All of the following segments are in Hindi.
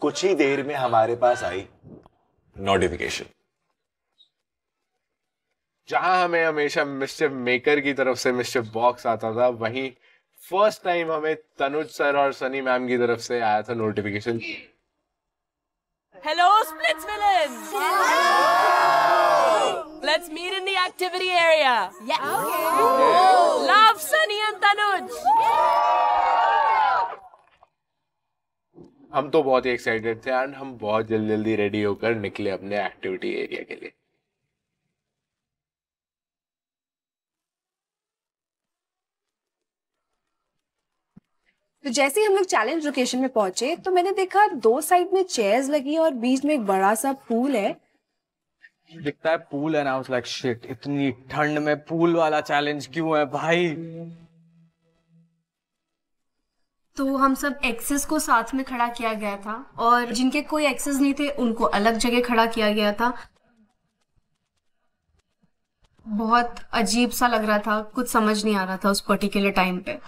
कुछ ही देर में हमारे पास आई नोटिफिकेशन जहां हमें हमेशा मिस्टर मेकर की तरफ से मिस्टर बॉक्स आता था वहीं फर्स्ट टाइम हमें तनुज सर और सनी मैम की तरफ से आया था notification hello Splitsvilla Let's meet in the activity area. Yes. Okay. Oh. Love, Sunny and Tanuj. हम तो बहुत ही एक्साइटेड थे एंड हम बहुत जल्दी जल्दी रेडी होकर निकले अपने एक्टिविटी एरिया के लिए तो जैसे ही हम लोग चैलेंज लोकेशन में पहुंचे तो मैंने देखा दो साइड में चेयर्स लगी और बीच में एक बड़ा सा पूल है दिखता है पूल है ना उस लाइक शिट इतनी ठंड में पूल वाला चैलेंज क्यों है भाई तो हम सब एक्सेस को साथ में खड़ा किया गया था और जिनके कोई एक्सेस नहीं थे उनको अलग जगह खड़ा किया गया था बहुत अजीब सा लग रहा था कुछ समझ नहीं आ रहा था उस पर्टिकुलर टाइम पे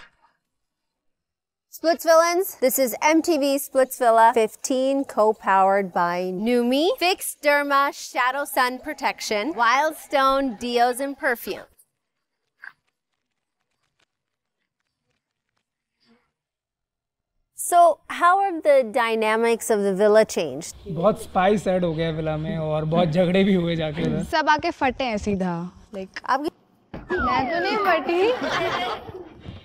Splits Villains. this is MTV Splitsvilla 15 co-powered by Numi, Fixed Derma Shadow Sun Protection, Wildstone Deos and Perfume. So, how have the dynamics of the villa changed? बहुत spice add हो गया villa में और बहुत झगड़े भी हुए जाके सब आके फटे हैं सीधा like, आपकी मैं तो नहीं फटी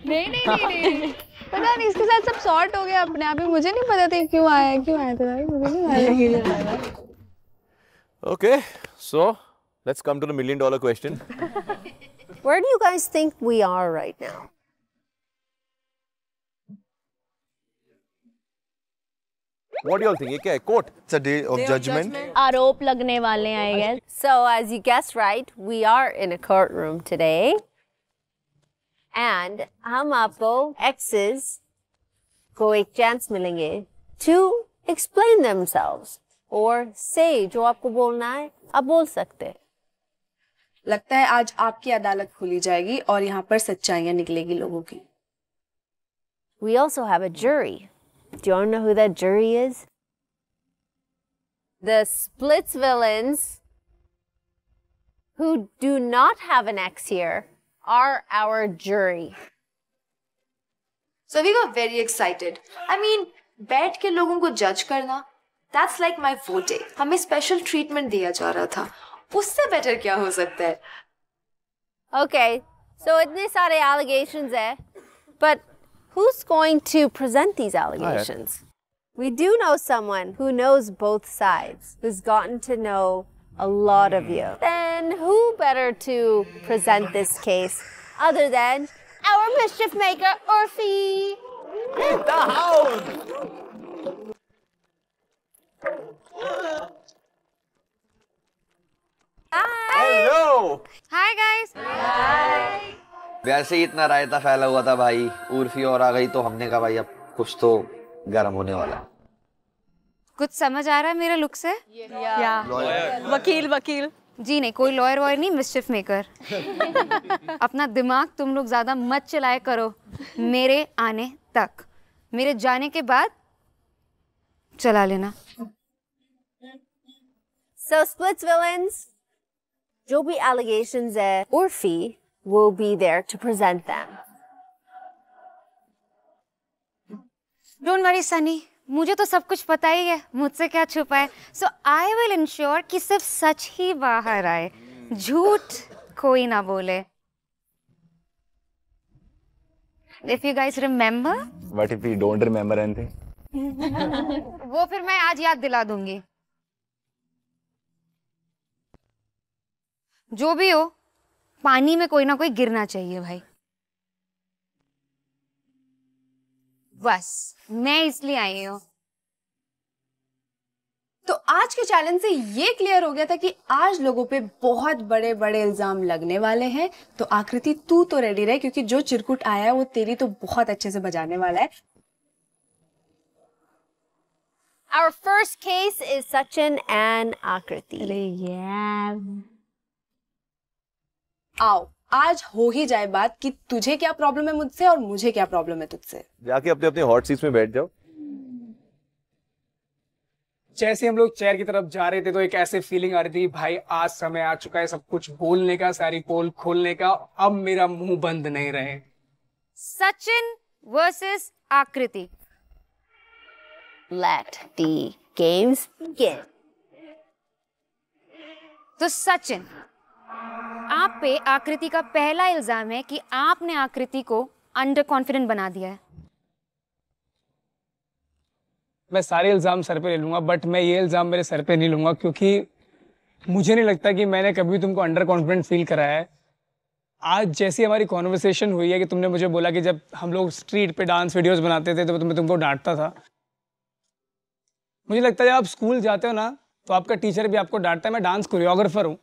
नहीं नहीं नहीं, नहीं। पता नहीं इसके साथ सब सॉर्ट हो गया अपने आप ही मुझे नहीं पता था क्यों आया क्यों आया था भाई मुझे नहीं आया okay so let's come to the million dollar question Where do you guys think we are right now? What do you all think? ये क्या है? Court? It's a day of day judgment. Of judgment. आरोप लगने वाले हैं I guess. So as you guessed right, we are in a courtroom today. and amapo x's को एक चांस मिलेंगे to explain themselves or say जो आपको बोलना है आप बोल सकते लगता है आज आपकी अदालत खुली जाएगी और यहाँ पर सच्चाइयाँ निकलेगी लोगों की We also have a jury. Do you all know who that jury is? The splits villains who do not have an X here are our jury. So we got very excited. I mean, बैठ के लोगों को जज करना thats like my वोटे हमें स्पेशल ट्रीटमेंट दिया जा रहा था उससे better क्या हो सकता है Okay, so इतने सारे allegations है but who's going to present these allegations? We do know someone who knows both sides, who's gotten to know a lot of you. Then who better to present this case other than our mischief maker, Orphy? Get the hound! वैसे ही इतना रायता फैला हुआ था भाई उर्फी और आ गई तो हमने कहा भाई अब कुछ तो गर्म होने वाला है कुछ समझ आ रहा है मेरा लुक से या वकील वकील जी नहीं कोई लॉयर वॉयर नहीं मिस्चिफ मेकर अपना दिमाग तुम लोग ज्यादा मत चलाया करो मेरे आने तक मेरे जाने के बाद चला लेना So splits villains, जो भी एलिगेशन है उर्फी वो be there to present them don't worry Sunny मुझे तो सब कुछ पता ही है मुझसे क्या छुपा है सो आई विल इंश्योर कि सिर्फ सच ही बाहर आए झूठ कोई ना बोले if you guys remember, what if we don't remember anything वो फिर मैं आज याद दिला दूंगी जो भी हो पानी में कोई ना कोई गिरना चाहिए भाई बस मैं इसलिए आई हूं तो आज के चैलेंज से ये क्लियर हो गया था कि आज लोगों पे बहुत बड़े बड़े इल्जाम लगने वाले हैं तो आकृति तू तो रेडी रहे क्योंकि जो चिरकुट आया है वो तेरी तो बहुत अच्छे से बजाने वाला है Our first case is Sachin and Akriti. Yeah. आओ आज हो ही जाए बात कि तुझे क्या प्रॉब्लम है मुझसे और मुझे क्या प्रॉब्लम है तुझसे जाके अपने अपने हॉट सीट में बैठ जाओ जैसे हम लोग चेयर की तरफ जा रहे थे तो एक ऐसे फीलिंग आ रही थी भाई आज समय आ चुका है सब कुछ बोलने का सारी पोल खोलने का अब मेरा मुंह बंद नहीं रहे Sachin versus Akriti let the games begin तो सचिन आप पे आकृति का पहला इल्ज़ाम है कि आपने आकृति को अंडर कॉन्फिडेंट बना दिया है मैं सारे इल्ज़ाम सर पे ले लूंगा बट मैं ये इल्ज़ाम मेरे सर पे नहीं लूंगा क्योंकि मुझे नहीं लगता कि मैंने कभी तुमको अंडर कॉन्फिडेंट फील कराया है आज जैसी हमारी कॉन्वर्सेशन हुई है कि तुमने मुझे बोला कि जब हम लोग स्ट्रीट पे डांस वीडियोस बनाते थे तो मैं तुमको डांटता था मुझे लगता है जब आप स्कूल जाते हो ना तो आपका टीचर भी आपको डांटता है मैं डांस कोरियोग्राफर हूँ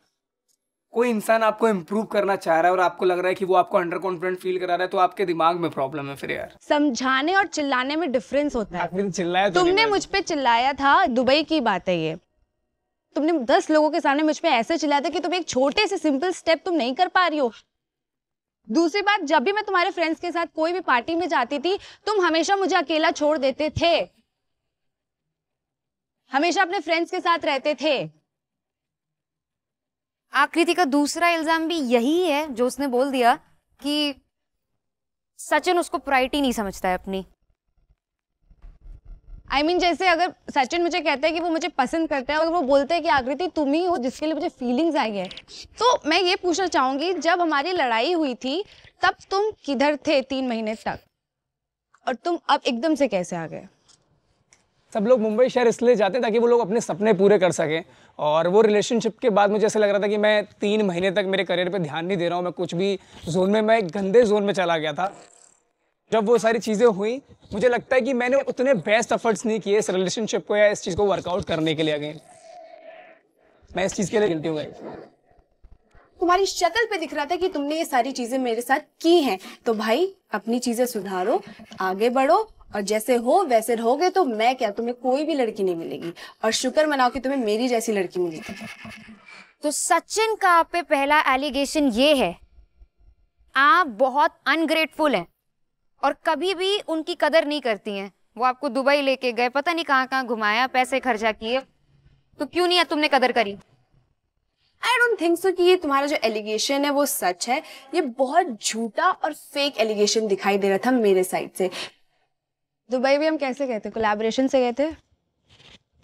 कोई इंसान आपको इम्प्रूव करना चाह रहा है और आपको लग रहा है कि वो आपको अंडर कॉन्फिडेंट फील करा रहा है तो आपके दिमाग में प्रॉब्लम है फिर यार समझाने और चिल्लाने में डिफरेंस होता है तो चिल्लाया तुमने मुझ पर चिल्लाया था दुबई की बात है ये तुमने दस लोगों के सामने मुझ पर ऐसे चिल्लाया था कि तुम एक छोटे से सिंपल स्टेप तुम नहीं कर पा रही हो दूसरी बात जब भी मैं तुम्हारे फ्रेंड्स के साथ कोई भी पार्टी में जाती थी तुम हमेशा मुझे अकेला छोड़ देते थे हमेशा अपने फ्रेंड्स के साथ रहते थे आकृति का दूसरा इल्जाम भी यही है जो उसने बोल दिया कि सचिन उसको प्रायोरिटी नहीं समझता है अपनी आई I मीन mean, जैसे अगर सचिन मुझे कहता है कि वो मुझे पसंद करता है और वो बोलते हैं कि आकृति तुम ही हो जिसके लिए मुझे फीलिंग्स आई है तो मैं ये पूछना चाहूंगी जब हमारी लड़ाई हुई थी तब तुम किधर थे तीन महीने तक और तुम अब एकदम से कैसे आ गए सब लोग मुंबई शहर इसलिए जाते हैं ताकि वो लोग अपने सपने पूरे कर सकें और वो रिलेशनशिप के बाद मुझे ऐसा लग रहा था कि मैं तीन महीने तक मेरे करियर पर ध्यान नहीं दे रहा हूँ मैं कुछ भी जोन में मैं गंदे जोन में चला गया था जब वो सारी चीज़ें हुई मुझे लगता है कि मैंने उतने बेस्ट एफर्ट्स नहीं किए इस रिलेशनशिप को या इस चीज़ को वर्कआउट करने के लिए आगे मैं इस चीज़ के लिए गिलती हूँ तुम्हारी शक्ल पे दिख रहा था कि तुमने ये सारी चीजें मेरे साथ की हैं तो भाई अपनी चीजें सुधारो आगे बढ़ो और जैसे हो वैसे रहोगे तो मैं क्या तुम्हें कोई भी लड़की नहीं मिलेगी और शुक्र मनाओ कि तुम्हें मेरी जैसी लड़की मिलेगी तो सचिन का आप पे पहला एलिगेशन ये है आप बहुत अनग्रेटफुल हैं और कभी भी उनकी कदर नहीं करती हैं वो आपको दुबई लेके गए पता नहीं कहाँ कहाँ घुमाया पैसे खर्चा किए तो क्यों नहीं तुमने कदर करी आई डोंट थिंक सो कि ये तुम्हारा जो एलिगेशन है वो सच है ये बहुत झूठा और फेक एलिगेशन दिखाई दे रहा था मेरे साइड से दुबई भी हम कैसे गए थे कोलैबोरेशन से गए थे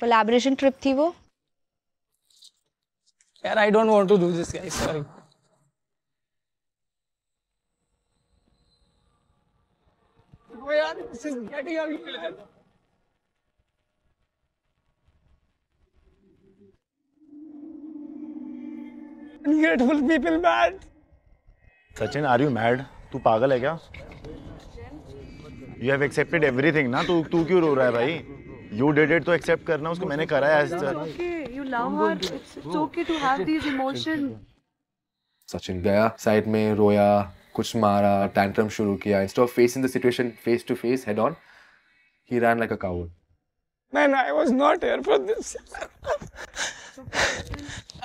कोलैबोरेशन ट्रिप थी वो यार I don't want to do this guys sorry यार this is getting out ungrateful people mad Sachin are you mad तू पागल है क्या यू हैव एक्सेप्टेड एवरीथिंग ना तू तू क्यों रो रहा है भाई यू डिड इट तो एक्सेप्ट करना उसको मैंने करा है you love her it's okay to have these emotion Sachin गया साइड में रोया कुछ मारा टैंट्रम शुरू किया instead of facing the situation face to face head on he ran like a cowed man I was not here for this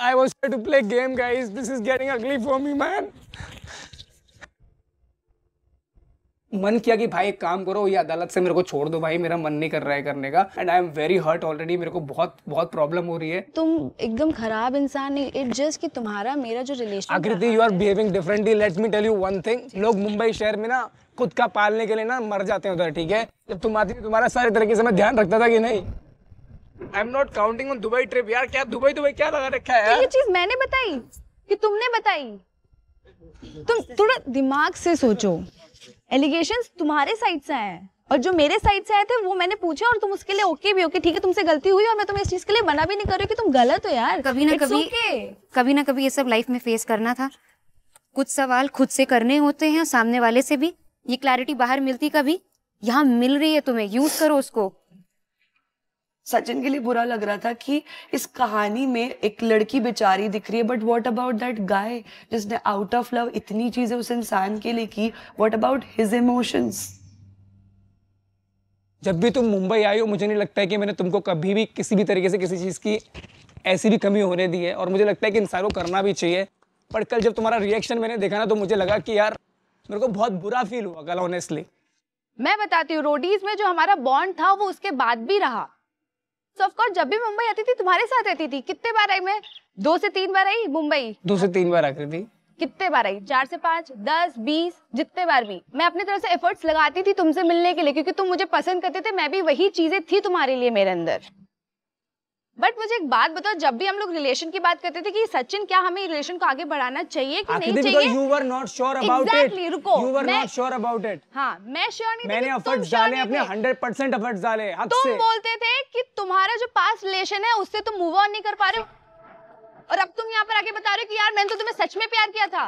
I was here to play game, guys. This is getting ugly for me, man. मन किया कि भाई एक काम करो ये अदालत से मेरे को छोड़ दो भाई मेरा मन नहीं कर रहा है करने का and I am very hurt already मेरे को बहुत बहुत प्रॉब्लम हो रही है तुम एकदम खराब इंसान इट जस्ट कि तुम्हारा मेरा जो relation Akriti you are behaving differently let me tell you one thing लोग मुंबई शहर में ना खुद का पालने के लिए ना मर जाते हैं उधर ठीक है जब तुम आती तुम्हारा सारे तरीके से मैं ध्यान रखता था कि नहीं I am not counting on Dubai trip यार क्या दुबई दुबई क्या लगा रखा है तो ये चीज मैंने बताई कि तुमने बताई तुम थोड़ा दिमाग से सोचो एलिगेशन तुम्हारे साइड से आए और जो मेरे साइड से आए थे वो मैंने पूछा और तुम उसके लिए ओके भी ओके ठीक है तुमसे गलती हुई और मैं तुम्हें इस चीज के लिए मना भी नहीं कर रही कि तुम गलत हो यार कभी ना कभी कभी ना कभी ये सब लाइफ में फेस करना था कुछ सवाल खुद से करने होते हैं सामने वाले से भी ये क्लैरिटी बाहर मिलती कभी यहाँ मिल रही है तुम्हें यूज करो उसको सचिन के लिए बुरा लग रहा था कि इस कहानी में एक लड़की बेचारी दिख रही है but what about that guy जिसने आउट ऑफ लव इतनी चीजें उस इंसान के लिए की वॉट अबाउट हिज इमोशंस जब भी तुम मुंबई आई हो मुझे नहीं लगता है कि मैंने तुमको कभी भी किसी भी तरीके से किसी चीज़ की ऐसी भी कमी होने दी है और मुझे लगता है कि इंसान को करना भी चाहिए पर कल जब तुम्हारा रिएक्शन मैंने देखा ना तो मुझे लगा कि यार मेरे को बहुत बुरा फील हुआ कल ऑनेस्टली मैं बताती हूँ रोडीज में जो हमारा बॉन्ड था वो उसके बाद भी रहा सो ऑफ कोर्स जब भी मुंबई आती थी तुम्हारे साथ रहती थी कितने बार आई मैं दो से तीन बार आई मुंबई दो से तीन बार आती थी कितने बार आई चार से पांच दस बीस जितने बार भी मैं अपनी तरफ से एफर्ट्स लगाती थी तुमसे मिलने के लिए क्योंकि तुम मुझे पसंद करते थे मैं भी वही चीजें थी तुम्हारे लिए मेरे अंदर बट मुझे एक बात बताओ जब भी हम लोग रिलेशन की बात करते थे कि सचिन क्या हमें रिलेशन को आगे बढ़ाना चाहिए कि नहीं चाहिए you were not sure about it रुको you were not sure about it हां मैं श्योर हाँ, नहीं मैंने एफर्ट्स डाले अपने 100% एफर्ट्स डाले तुम बोलते थे कि तुम्हारा जो पास रिलेशन है उससे तुम मूव ऑन नहीं कर पा रहे हो और अब तुम यहाँ पर आके बता रहे हो कि यार मैंने तो तुम्हें सच में प्यार किया था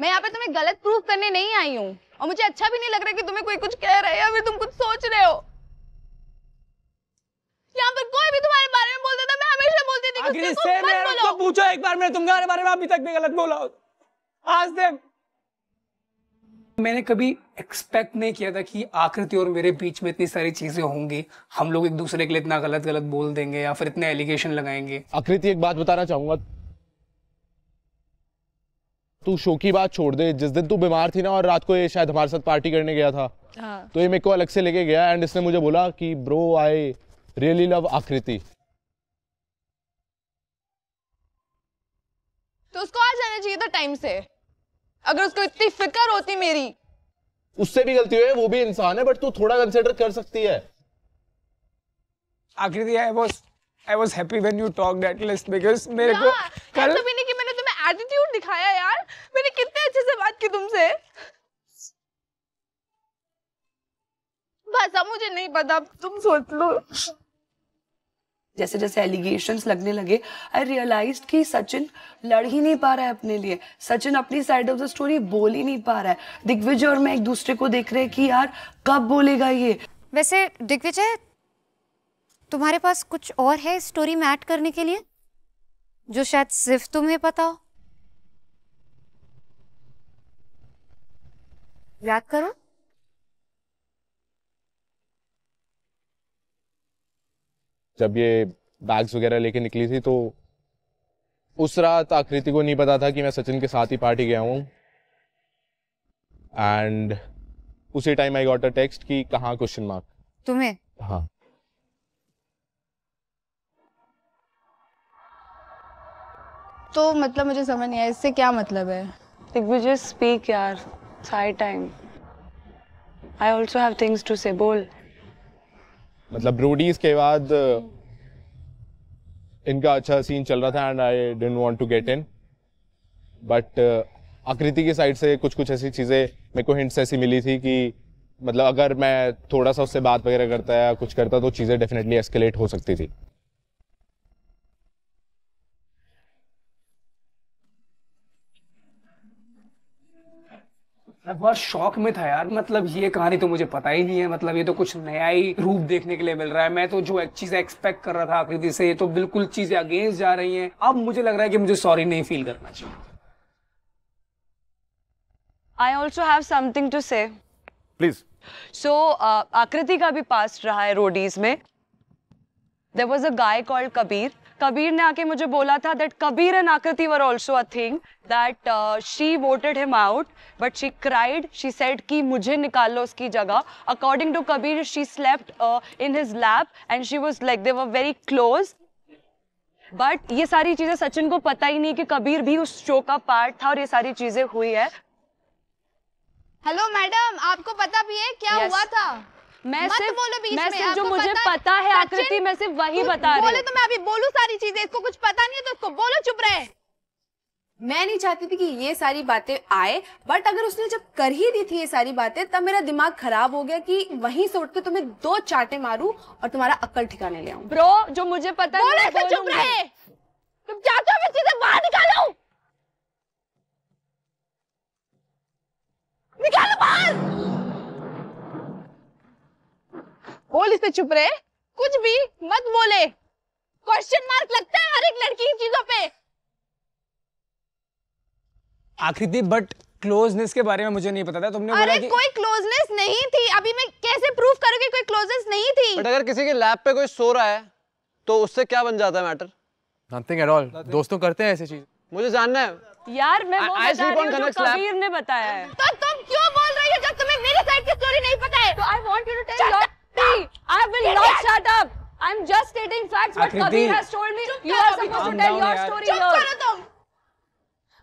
मैं यहाँ पे तुम्हें गलत प्रूफ करने नहीं आई हूँ और मुझे अच्छा भी नहीं लग रहा कि तुम्हें कोई कुछ कह रहा है या फिर तुम कुछ सोच रहे हो यहाँ पर कोई भी तुम्हारे बारे में बोलता था मैं हमेशा बोलती थी कि उसको मत बोलो तो पूछो एक बार मैंने तुम्हारे बारे में अभी तक भी गलत बोला आज तक मैंने कभी एक्सपेक्ट नहीं किया था कि आकृति और मेरे बीच में इतनी सारी चीजें होंगी हम लोग एक दूसरे के लिए इतना गलत गलत बोल देंगे या फिर इतने एलिगेशन लगाएंगे आकृति एक बात बताना चाहूंगा तू शो की बात छोड़ दे जिस दिन तू बीमार थी ना और रात को ये शायद हमारे साथ पार्टी करने गया था हाँ। तो ये मेरे को अलग से लेके गया एंड इसने मुझे बोला कि ब्रो आई रियली लव आकृति तो उसको आ जाना चाहिए था टाइम से अगर उसको इतनी फिक्र होती मेरी उससे भी गलती हुई है वो भी इंसान है बट तू थोड़ा कंसिडर कर सकती है Akriti I was I was happy when you talk that list because मेरे को कल तो भी नहीं कि मैंने तुम्हें एटीट्यूड दिखाया यार मैंने कितने अच्छे से बात की तुमसे बस अब मुझे नहीं पता तुम सोच लो जैसे जैसे एलिगेशंस लगने लगे आई रियलाइज कि सचिन लड़ ही नहीं पा रहा है अपने लिए सचिन अपनी साइड ऑफ द स्टोरी बोल ही नहीं पा रहा है दिग्विजय और मैं एक दूसरे को देख रहे हैं कि यार कब बोलेगा ये वैसे दिग्विजय तुम्हारे पास कुछ और है स्टोरी में ऐड करने के लिए जो शायद सिर्फ तुम्हें पता हो याद करो जब ये बैग्स वगैरह लेके निकली थी तो उस रात आकृति को नहीं पता था कि मैं सचिन के साथ ही पार्टी गया हूँ एंड उसी time I got a text कि कहाँ क्वेश्चन मार्क तुम्हें हाँ तो मतलब मुझे समझ नहीं आया इससे क्या मतलब है दिग्विजय स्पीक यार साई time I also have things to say बोल मतलब ब्रोडीज के बाद hmm. uh, इनका अच्छा सीन चल रहा था and I don't want to get in but Akriti की साइड से कुछ कुछ ऐसी चीज़ें मेरे को हिंट्स ऐसी मिली थी कि मतलब अगर मैं थोड़ा सा उससे बात वगैरह करता या कुछ करता तो चीज़ें डेफिनेटली एस्केलेट हो सकती थी मैं बहुत शौक में था यार मतलब ये कहानी तो मुझे पता ही नहीं है मतलब ये तो कुछ नया ही रूप देखने के लिए मिल रहा है मैं तो जो एक चीज एक्सपेक्ट कर रहा था आकृति से ये तो बिल्कुल चीजें अगेंस्ट जा रही हैं अब मुझे लग रहा है कि मुझे सॉरी नहीं फील करना चाहिए I also have something to say please so Akriti का भी पास रहा है रोडीज में there was a guy called Kabir Kabir ने आके मुझे बोला था that Kabir and Akriti were also a thing that she voted him out but she cried she said कि मुझे निकाल लो उसकी जगह according to Kabir she slept in his lap and she was like they were very close but ये सारी चीज़ें सचिन को पता ही नहीं कि कबीर भी उस शो का पार्ट था और ये सारी चीज़ें हुई है हेलो मैडम आपको पता भी है क्या yes. हुआ था मैं मत सिर्फ बोलो बीच मैं सिर्फ जो मुझे पता है आकृति मैं सिर्फ वही बता रही बोले तो मैं अभी बोलू सारी चीजें इसको कुछ पता नहीं है तो इसको बोलो चुप रहे मैं नहीं चाहती थी कि ये सारी बातें आए बट अगर उसने जब कर ही दी थी ये सारी बातें तब मेरा दिमाग खराब हो गया कि वहीं से उठ के तुम्हें दो चाटे मारू और तुम्हारा अक्ल ठिकाने ले आऊं ब्रो जो मुझे पता है तुम चाहते हो मैं सीधे बाहर निकालूं बोल इससे चुप रहे कुछ भी मत बोले क्वेश्चन मार्क लगता है हर एक लड़की की चीजों पे आकृति बट क्लोजनेस के बारे में मुझे नहीं पता था तुमने अरे बोला कि कोई क्लोजनेस नहीं थी अभी मैं कैसे प्रूफ करूं कि कोई क्लोजनेस नहीं थी बट अगर किसी के लैब पे कोई सो रहा है तो उससे क्या बन जाता है मैटर नथिंग एट ऑल दोस्तों करते हैं ऐसी चीज मुझे जानना है यार मैं वो I, बता रही हूं कबीर ने बताया है तो तुम क्यों बोल रही हो जब तुम्हें मेरे साइड की स्टोरी नहीं पता है तो I want you to tell your Akriti, I will Get not shut up. I'm just stating facts what Kabir has told me. You are supposed to tell your story here. तुम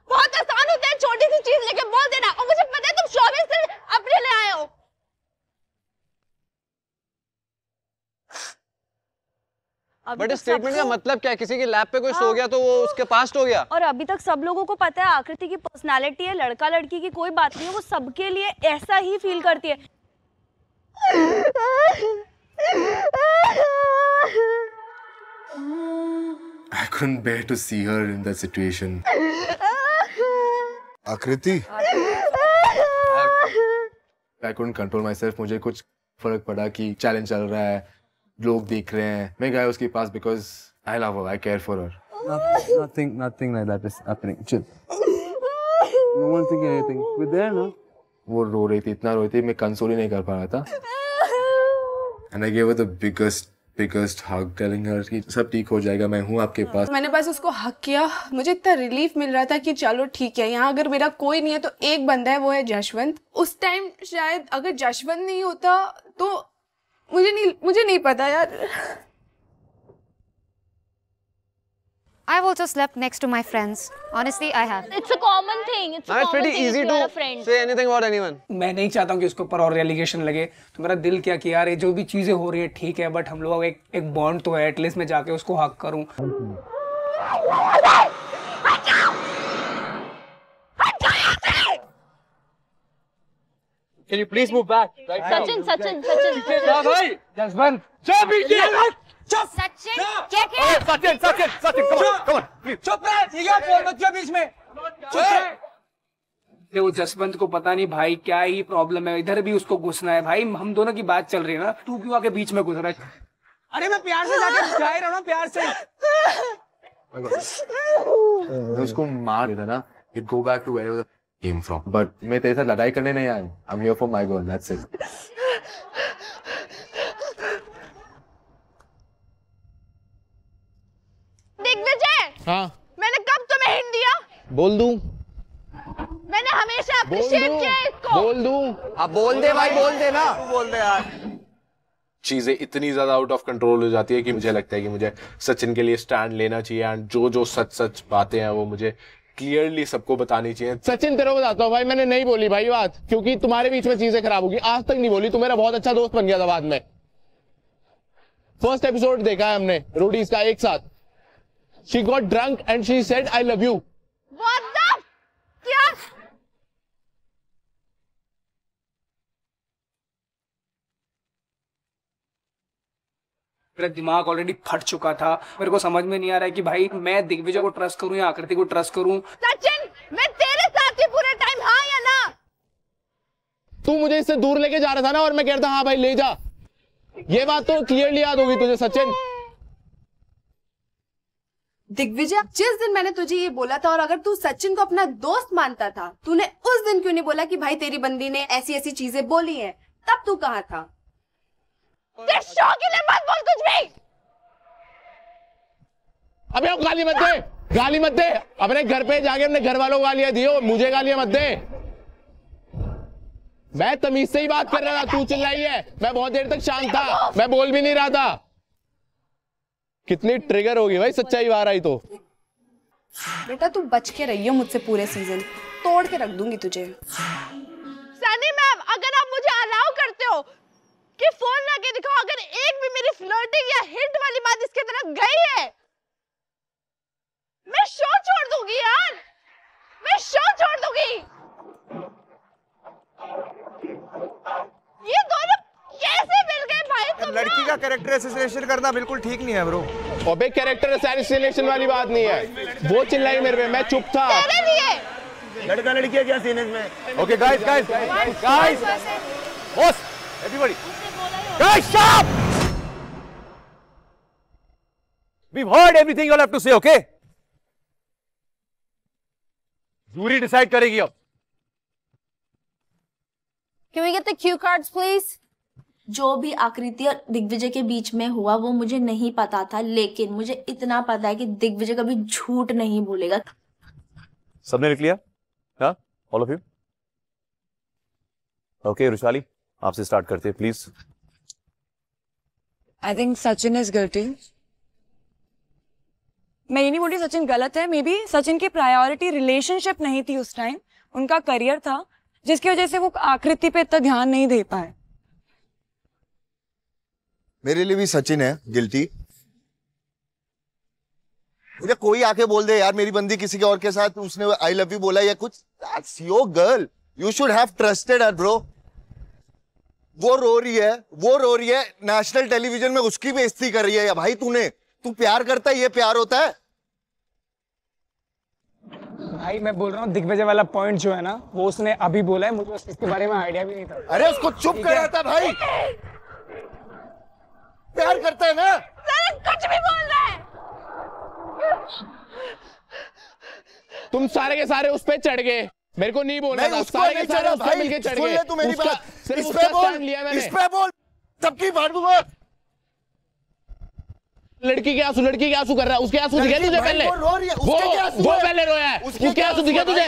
बहुत आसान होता है छोटी सी चीज लेके बोल देना और मुझे पता है तुम शोबिस से अपने ले आए हो बट तो स्टेटमेंट का मतलब क्या है किसी की लैब पे कोई सो हाँ। गया तो वो उसके पास हो गया और अभी तक सब लोगों को पता है आकृति की पर्सनालिटी है लड़का लड़की की कोई बात नहीं है वो सबके लिए ऐसा ही फील करती है I couldn't bear to see her in that situation. Akriti I couldn't control myself मुझे कुछ फर्क पड़ा कि चैलेंज चल रहा है लोग देख रहे हैं मैं गया उसके पास because I love her I care for her nothing nothing like that is happening chill no one thinking anything we're there no वो रो रही थी इतना रो रही थी मैं कंसोल ही नहीं कर पा रहा था and I gave the biggest biggest hug telling her कि सब ठीक हो जाएगा मैं हूँ आपके पास मैंने बस उसको हक किया मुझे इतना रिलीफ मिल रहा था कि चलो ठीक है यहाँ अगर मेरा कोई नहीं है तो एक बंदा है वो है जशवंत उस टाइम शायद अगर जशवंत नहीं होता तो मुझे नहीं मुझे नहीं पता यार I've also slept next to my friends. Honestly, I have. It's a common thing. It's a common pretty thing easy to friend. say anything about anyone. मैं नहीं चाहता हूँ कि उसके ऊपर और रेलिगेशन लगे तो मेरा दिल क्या किया यार ये जो भी चीज़ें हो रही है ठीक है बट हम लोग एक एक बॉन्ड तो है एटलीस्ट मैं जाके उसको हक करूँ Can you please move back? Right Sachin, Sachin, Sachin, Sachin. भाई, जसवंत, जा पीछे चुप सचिन क्या क्या सचिन सचिन सचिन कम ऑन चुप रह ये क्या बोल रहे हो बीच में चुप रह जसवंत को पता नहीं भाई क्या ही प्रॉब्लम है इधर भी उसको घुसना है भाई हम दोनों की बात चल रही है ना तू क्यों आके बीच में घुस रहा है अरे मैं प्यार से जाके जा रहा हूँ प्यार से उसको मार देता ना it go back to where it came from but मैं तेरे साथ लड़ाई करने नहीं आया. I am here for my girl. That's it देख विजय हाँ मैंने कब तुम्हें हिंट दिया बोल दू मैंने हमेशा अप्रिशिएट किया इसको बोल दू अब बोल दे भाई बोल दे ना बोल दे यार चीजें इतनी ज्यादा आउट ऑफ कंट्रोल हो जाती है कि मुझे लगता है कि मुझे सचिन के लिए स्टैंड लेना चाहिए एंड जो जो सच सच बातें हैं वो मुझे क्लियरली सबको बतानी चाहिए सचिन तेरे को बताता हूँ भाई मैंने नहीं बोली भाई बात क्योंकि तुम्हारे बीच में चीजें खराब होगी आज तक नहीं बोली तू मेरा बहुत अच्छा दोस्त बन गया था बाद में फर्स्ट एपिसोड देखा है हमने रूडीज का एक साथ she got drunk and she said I love you. What the? kya मेरा दिमाग ऑलरेडी फट चुका था मेरे को समझ में नहीं आ रहा है कि भाई मैं दिग्विजय को ट्रस्ट करूं या आकृति को ट्रस्ट करूं सचिन मैं तेरे साथ ही पूरे टाइम हाँ या ना तू मुझे इससे दूर लेके जा रहा था ना और मैं कह रहा था हाँ भाई ले जा ये बात तो क्लियरली याद होगी तुझे सचिन दिग्विजय जिस दिन मैंने तुझे ये बोला था और अगर तू सचिन को अपना दोस्त मानता था तूने उस दिन क्यों नहीं बोला कि भाई तेरी बंदी ने ऐसी ऐसी चीजें बोली हैं तब तू कहा था शो के लिए मत बोल कुछ भी अबे अब गाली मत दे गाली मत दे अपने घर पे जाके अपने घर वालों को गालियां दियो मुझे गालियां मत दे मैं तमीज से ही बात कर रहा था तू चिल्लाई है मैं बहुत देर तक शांत था मैं बोल भी नहीं रहा था कितनी ट्रिगर होगी भाई सच्चाई बाहर आई तो बेटा तू बच के रही हो मुझसे पूरे सीजन तोड़ के रख दूंगी तुझे सनी मैम अगर आप मुझे अलाउ करते हो कि फोन लाके दिखाओ अगर एक भी मेरी फ्लर्टिंग या हिंट वाली बात इसके तरफ गई है मैं शो छोड़ दूंगी यार मैं शो छोड़ दूंगी ये दोनों कैसे मिल गए भाई तुम लड़की का कैरेक्टर एसोसिएशन करना बिल्कुल ठीक नहीं है ब्रो अबे कैरेक्टर एसोसिएशन वाली बात नहीं है वो चिल्लाई मेरे पे मैं चुप था तेरे लिए लड़का लड़की है क्या सीन इसमें okay guys guys guys boss everybody guys stop We've heard everything you have to say okay jury decide करेगी अब Can we get the cue cards, please? जो भी आकृति और दिग्विजय के बीच में हुआ वो मुझे नहीं पता था लेकिन मुझे इतना पता है कि दिग्विजय कभी झूठ नहीं बोलेगा सबने लिख लिया all of you okay Rushali आपसे स्टार्ट करते हैं please I think Sachin is guilty मैं ये नहीं बोल रही सचिन गलत है मे बी सचिन की प्रायोरिटी रिलेशनशिप नहीं थी उस टाइम उनका करियर था जिसकी वजह से वो आकृति पे इतना ध्यान नहीं दे पाए मेरे लिए भी सचिन है गिल्टी मुझे कोई आके बोल दे यार मेरी बंदी किसी के और के साथ उसने आई लव यू बोला या कुछ your girl you should have trusted her bro वो रो रही है वो रो रही है नेशनल टेलीविजन में उसकी बेइज्जती कर रही है या भाई तूने तू प्यार करता है ये प्यार होता है भाई मैं बोल रहा हूँ दिग्विजय वाला पॉइंट जो है ना वो उसने अभी बोला है मुझे उसके बारे में आइडिया भी नहीं था अरे उसको चुप कर रहा था भाई प्यार करता है ना कुछ भी बोल रहा है तुम सारे के सारे उस पर चढ़ गए मेरे को नहीं बोल रहा लड़की के आंसू लड़की के आंसू कर रहा है उसके आंसू दिखे तुझे पहले वो वो पहले रोया है उसके आंसू दिखे तुझे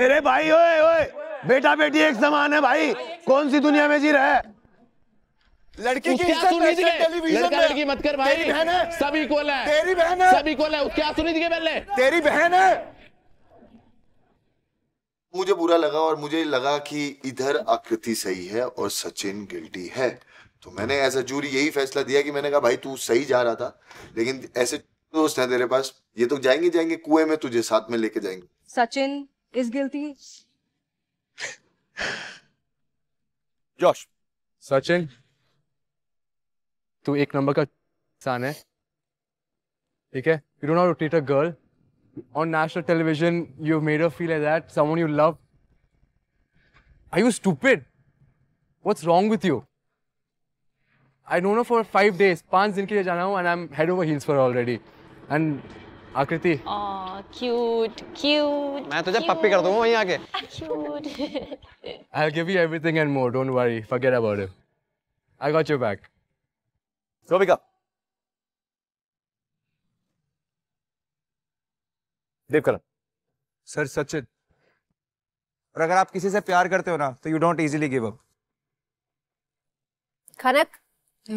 मेरे भाई ओए ओए बेटा बेटी एक समान है भाई कौन सी दुनिया में जी रहा है लड़की की क्या सुनी थी लड़का लड़की मत कर भाई बहन है सब इक्वल है तेरी बहन है सब इक्वल है क्या सुनी थी पहले तेरी बहन है मुझे बुरा लगा और मुझे लगा कि इधर आकृति सही है और सचिन गिल्टी है तो मैंने ऐसा जूरी यही फैसला दिया कि मैंने कहा भाई तू सही जा रहा था लेकिन ऐसे दोस्त हैं तेरे पास ये तो जाएंगे जाएंगे कुएं में तुझे साथ में लेके जाएंगे सचिन इज गिल्टी जोश सचिन तू तो एक नंबर का इंसान है ठीक है you don't to treat a girl on national television you made a feel that someone you love I you stupid what's wrong with you I डोट नो फॉर फाइव डेज पांच दिन के लिए जाना हूँ and I am head over heels for already and Akriti cute cute मैं तुझे तो पप्पी कर दूंगा वहीं आके cute I will give you everything and more don't worry forget about it I got you back Go Devkaran sir Sachin और अगर आप किसी से प्यार करते हो ना तो you don't easily give up Khanak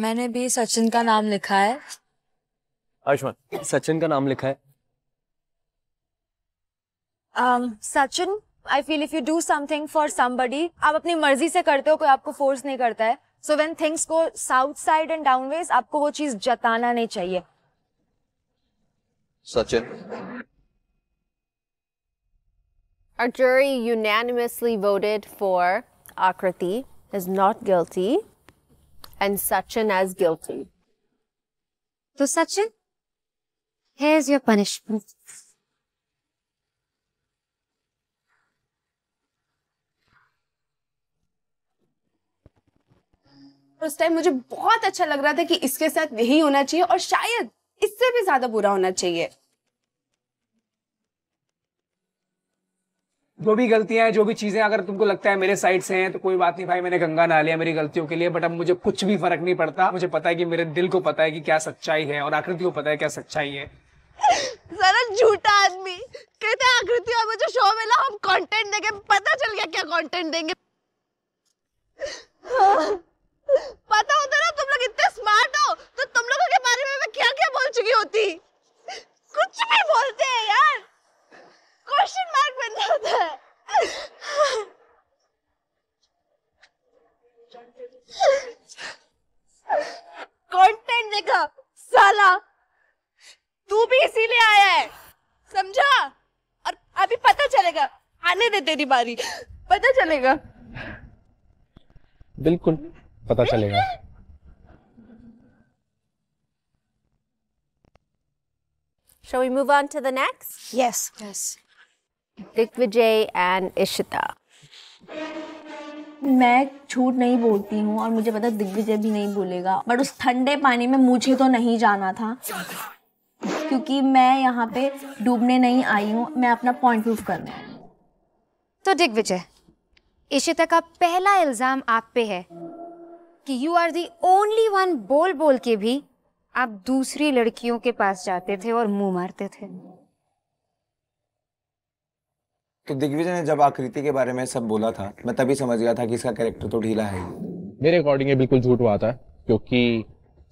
मैंने भी सचिन का नाम लिखा है आयुष्मान सचिन का नाम लिखा है um, Sachin I feel if you do something for somebody आप अपनी मर्जी से करते हो कोई आपको फोर्स नहीं करता है सो वेन थिंग्स को साउथ साइड एंड डाउनवेज आपको वो चीज जताना नहीं चाहिए Sachin Our jury unanimously voted for Akriti as not guilty and Sachin as guilty. So Sachin, here's your punishment. उस टाइम मुझे बहुत अच्छा लग रहा था कि इसके साथ यही होना चाहिए और शायद इससे भी ज्यादा बुरा होना चाहिए जो भी गलतियां हैं जो भी चीजें अगर तुमको लगता है मेरे साइड से हैं तो कोई बात नहीं भाई मैंने गंगा ना लिया मेरी गलतियों के लिए बट अब मुझे कुछ भी फर्क नहीं पड़ता मुझे पता है कि मेरे दिल को पता है कि क्या सच्चाई है और आकृति को पता है क्या सच्चाई है सारा झूठा आदमी कहते हैं आकृति और मुझे शो मिला हम कंटेंट देंगे पता चल गया क्या कंटेंट देंगे हाँ। पता होता ना तुम लोग इतने स्मार्ट हो तो तुम लोगों के बारे में मैं क्या क्या बोल चुकी होती कुछ भी बोलते हैं यार क्वेश्चन मार्क बन जाता है कंटेंट देखा साला तू भी इसीलिए आया है समझा और अभी पता चलेगा आने दे तेरी बारी पता चलेगा बिल्कुल पता चलेगा Shall we move on to the next? Yes. Yes. Digvijay and Ishita. मैं झूठ नहीं बोलती हूँ और मुझे पता दिग्विजय भी नहीं बोलेगा बट उस ठंडे पानी में मुझे तो नहीं जाना था क्योंकि मैं यहाँ पे डूबने नहीं आई हूँ मैं अपना पॉइंट प्रूफ करने आई तो दिग्विजय इशिता का पहला इल्ज़ाम आप पे है कि you are the only one बोल बोल के भी आप दूसरी लड़कियों के पास जाते थे और मुंह मारते थे तो दिग्विजय ने जब आकृति के बारे में सब बोला था मैं तभी समझ गया था कि इसका कैरेक्टर तो ढीला है मेरे अकॉर्डिंग ये बिल्कुल झूठ हुआ था क्योंकि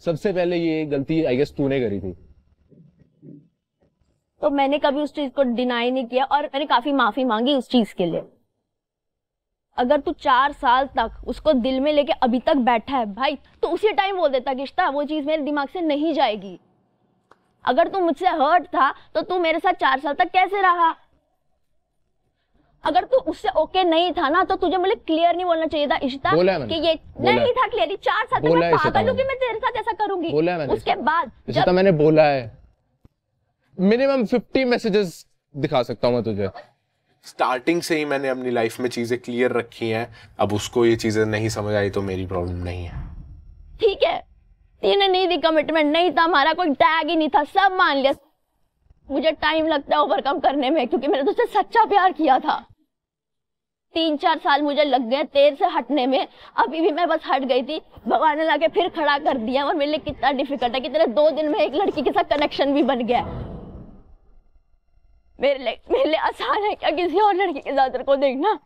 सबसे पहले ये गलती आई गेस तूने करी थी तो मैंने कभी उस चीज को डिनाई नहीं किया और मैंने काफी माफी मांगी उस चीज के लिए अगर तू चार साल तक उसको दिल में लेके अभी तक बैठा है भाई तो उसी टाइम बोल देता किश्ता वो चीज़ मेरे दिमाग से नहीं जाएगी अगर तू मुझसे हर्ट था तो तू मेरे साथ चार साल तक कैसे रहा अगर तू उससे ओके नहीं था ना तो तुझे मुझे मतलब क्लियर नहीं बोलना चाहिए था इश्ता कि ये नहीं था क्लियर चार साल तक मैं पागल हूँ तो कि मैं तेरे साथ ऐसा करूंगी उसके बाद इशिता तो मैंने बोला है मिनिमम फिफ्टी मैसेजेस दिखा सकता हूँ मैं तुझे स्टार्टिंग से ही मैंने अपनी लाइफ में चीज़ें क्लियर रखी हैं अब उसको ये चीज़ें नहीं समझ आई तो मेरी प्रॉब्लम नहीं है ठीक है तीन नहीं दी कमिटमेंट नहीं था हमारा कोई टैग ही नहीं था सब मान लिया मुझे टाइम लगता है ओवरकम करने में क्योंकि मैंने तुझसे सच्चा प्यार किया था तीन चार साल मुझे लग गए तेर से हटने में अभी भी मैं बस हट गई थी भगवान ने लाके फिर खड़ा कर दिया और मेरे लिए कितना डिफिकल्ट है कि तेरे दो दिन में एक लड़की के साथ कनेक्शन भी बन गया मेरे लिए मेरे लिए आसान है क्या किसी और लड़की के दादर को देखना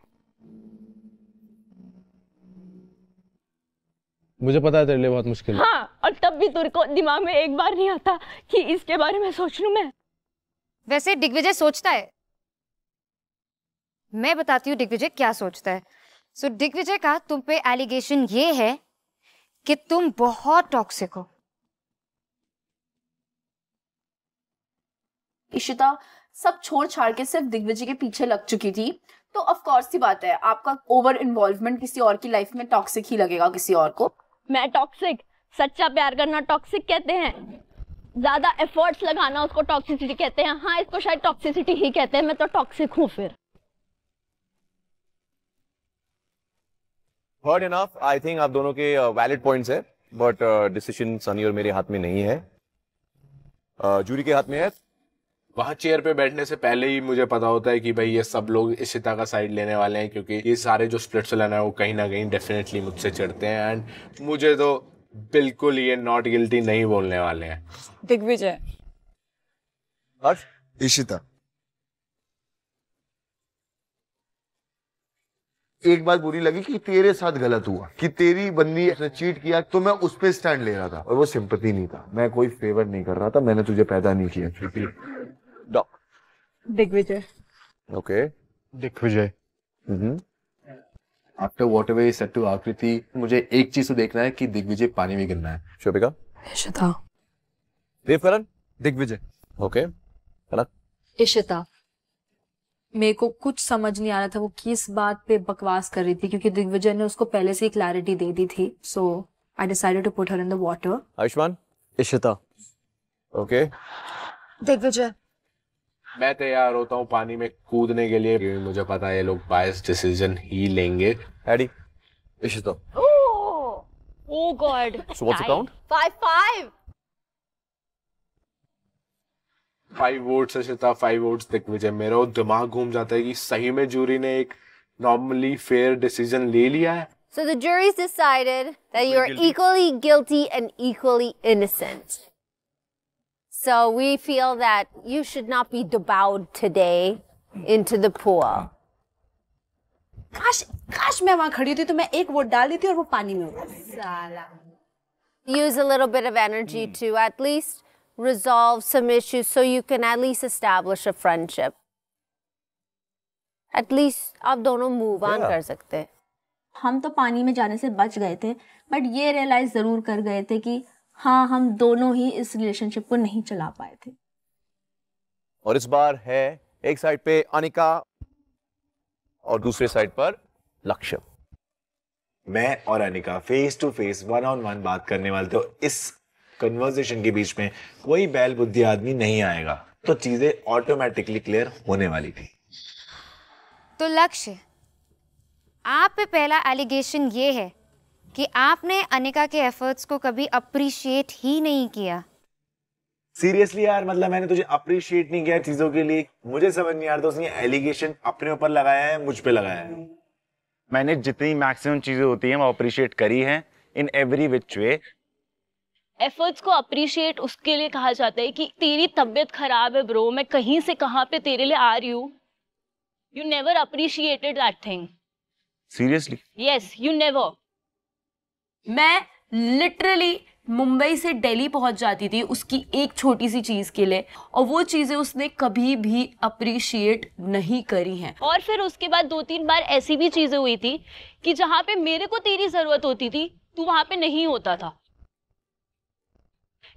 मुझे पता है तेरे लिए बहुत मुश्किल है हाँ और तब भी तेरे दिमाग में एक बार नहीं आता कि इसके बारे में सोच लू मैं वैसे दिग्विजय सोचता है मैं बताती हूँ दिग्विजय क्या सोचता है सो so, दिग्विजय का तुम पे एलिगेशन ये है कि तुम बहुत टॉक्सिक हो इशिता सब छोड़ छाड़ के सिर्फ दिग्विजय के पीछे लग चुकी थी तो ऑफकोर्स ही बात है आपका ओवर इन्वॉल्वमेंट किसी और की लाइफ में टॉक्सिक ही लगेगा किसी और को मैं टॉक्सिक सच्चा प्यार करना टॉक्सिक कहते हैं ज्यादा एफर्ट्स लगाना उसको टॉक्सिसिटी कहते हैं हाँ इसको शायद टॉक्सिसिटी ही कहते हैं मैं तो टॉक्सिक हूँ फिर हर्ड इनफ आई थिंक आप दोनों के वैलिड uh, पॉइंट्स है बट डिसीजन uh, सनी और मेरे हाथ में नहीं है जूरी uh, के हाथ में है वहाँ चेयर पे बैठने से पहले ही मुझे पता होता है कि भाई ये सब लोग इशिता का साइड लेने वाले हैं क्योंकि ये सारे जो स्प्लिट्स लेना है वो कहीं ना कहीं डेफिनेटली मुझसे चढ़ते हैं एंड मुझे तो बिल्कुल ये नॉट गिल्टी नहीं बोलने वाले हैं दिग्विजय और इशिता एक बात बुरी लगी कि तेरे साथ गलत हुआ कि तेरी बंदी ने चीट किया तो मैं उस पर स्टैंड ले रहा था और वो सिंपति नहीं था मैं कोई फेवर नहीं कर रहा था मैंने तुझे पैदा नहीं किया Digvijay. Okay. Digvijay. Mm-hmm. After what I've said to Akriti मुझे एक चीज तो देखना है कि दिग्विजय पानी में गिरना है शोभिका इशिता देवकरण दिग्विजय ओके कनक इशिता मेरे को कुछ समझ नहीं आ रहा था वो किस बात पे बकवास कर रही थी क्योंकि दिग्विजय ने उसको पहले से ही क्लैरिटी दे दी थी so I decided to put her in the water Ayushmann Ishita okay Digvijay मैं तैयार होता हूँ पानी में कूदने के लिए मुझे पता है ये लोग बायस डिसीजन ही लेंगे एडी इशितो oh! oh God. So what's the count? Five five. Five votes ऐसे था फाइव वोट्स दिग्विजय मेरा दिमाग घूम जाता है कि सही में जूरी ने एक नॉर्मली फेयर डिसीजन ले लिया है So the jury's decided that you're guilty. equally guilty and equally innocent. So we feel that you should not be debowed today into the pool. काश काश मैं वहां खड़ी होती तो मैं एक वोट डाल देती और वो पानी में use a little bit of energy mm. to at least resolve some issues so you can at least establish a friendship at least आप दोनों move on yeah. कर सकते हम तो पानी में जाने से बच गए थे बट ये रियलाइज जरूर कर गए थे कि हाँ हम दोनों ही इस रिलेशनशिप को नहीं चला पाए थे और इस बार है एक साइड पे अनिका और दूसरे साइड पर लक्ष्य मैं और Anika face to face one on one बात करने वाले तो इस कन्वर्सेशन के बीच में कोई बैल बुद्धि आदमी नहीं आएगा तो चीजें ऑटोमेटिकली क्लियर होने वाली थी तो लक्ष्य आप पे पहला एलिगेशन ये है कि आपने अनिका के एफर्ट्स को कभी अप्रिशिएट ही नहीं किया सीरियसली यार मतलब मैंने तुझे अप्रिशिएट नहीं किया चीजों के लिए मुझे समझ नहीं आ रहा था उसने एलिगेशन अपने ऊपर लगाया है मुझ पे लगाया है मैंने जितनी मैक्सिमम चीजें होती हैं वो अप्रिशिएट करी हैं in every which way efforts को अप्रिशिएट उसके लिए कहा जाता है कि तेरी तबीयत खराब है ब्रो मैं कहीं से कहां पे तेरे लिए आ रही हूं you never appreciated that thing seriously yes you never मैं लिटरली मुंबई से दिल्ली पहुंच जाती थी उसकी एक छोटी सी चीज के लिए और वो चीजें उसने कभी भी अप्रिशिएट नहीं करी हैं और फिर उसके बाद दो तीन बार ऐसी भी चीजें हुई थी कि जहां पे मेरे को तेरी जरूरत होती थी तू वहां पे नहीं होता था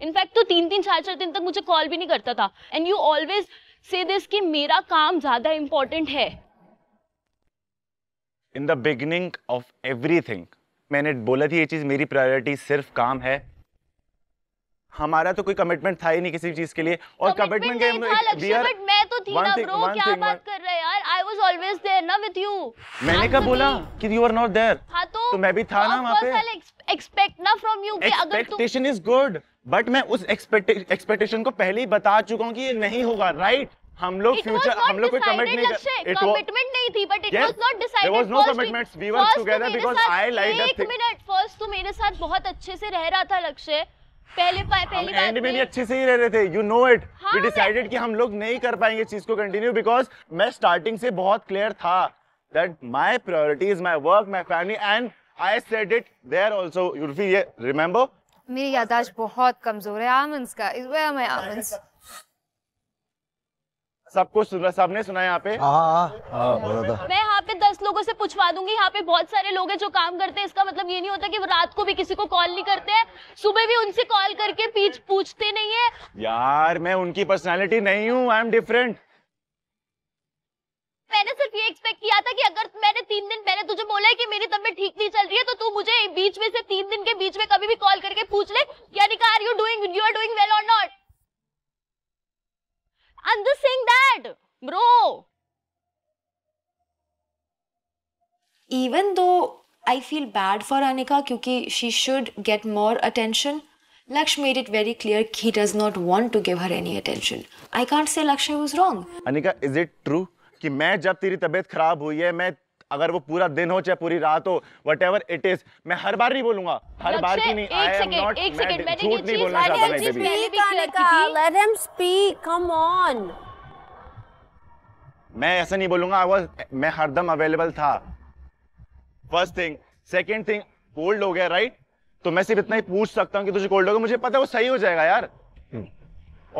इनफैक्ट तो तीन तीन चार चार दिन तक मुझे कॉल भी नहीं करता था and you always say this कि मेरा काम ज्यादा इंपॉर्टेंट है in the beginning of everything मैंने बोला थी ये चीज़ मेरी प्रायोरिटी सिर्फ काम है हमारा तो कोई कमिटमेंट था ही नहीं किसी चीज के लिए और कमिटमेंट के मैं तो थी ना ब्रो क्या बात कर रहे यार आई वाज ऑलवेज देयर ना विद यू मैंने कब तो बोला कि यू आर नॉट देयर हां तो तो मैं भी था ना वहां पे एक्सपेक्ट ना फ्रॉम यू कि अगर एक्सपेक्टेशन इज गुड बट मैं उस एक्सपेक्टेशन को पहले ही बता चुका हूं कि ये नहीं होगा राइट right? हम लोग फ्यूचर हम लोग कोई कमिट नहीं कर इट कमिटमेंट नहीं थी but it was not decided there was no commitments we were together because I like that एक मिनट फर्स्ट तो मेरे साथ बहुत अच्छे से रह रहा था लक्ष्य पहले पहली बार एंड में भी अच्छे से ही रह रहे थे you know it we decided कि हम लोग नहीं कर पाएंगे चीज को कंटिन्यू बिकॉज मैं स्टार्टिंग से बहुत क्लियर था that my priority is my work my family and I said it there also you ये रिमेंबर मेरी याददाश्त बहुत कमजोर है आमंस का इज वेयर माय आमंस सब कुछ सबने सुना यहाँ पे हाँ, हाँ, हाँ। मैं यहाँ पे दस लोगों से पूछवा दूंगी यहाँ पे बहुत सारे लोग हैं जो काम करते हैं इसका मतलब ये नहीं होता कि वो रात को भी किसी को कॉल नहीं करते हैं सुबह भी उनसे कॉल करके पीछ पूछते नहीं है यार मैं उनकी पर्सनैलिटी नहीं हूँ आई एम डिफरेंट मैंने सिर्फ ये एक्सपेक्ट किया था कि अगर मैंने तीन दिन पहले तुझे बोला है कि मेरी तबीयत ठीक नहीं चल रही है तो तू मुझे बीच में से तीन दिन के बीच में कभी भी कॉल करके पूछ ले यानी कि are you doing you are doing well और not I'm just saying that, bro. Even though I feel bad for Anika because she should get more attention, Laksh made it very clear he does not want to give her any attention. I can't say Lakshya was wrong. Anika, is it true कि मैं जब तेरी तबीयत खराब हुई है मैं अगर वो पूरा दिन हो चाहे पूरी रात हो वट एवर इट इज मैं हर बार नहीं बोलूंगा हर बार की नहीं आई एम नॉट मैं झूठ नहीं बोलना चाहता मैं कभी let him speak come on मैं ऐसा नहीं बोलूंगा आई वाज मैं हरदम अवेलेबल था first thing second thing cold हो गया राइट तो मैं सिर्फ इतना ही पूछ सकता हूँ कि तुझे कोल्ड हो गया मुझे पता है वो सही हो जाएगा यार हम्म।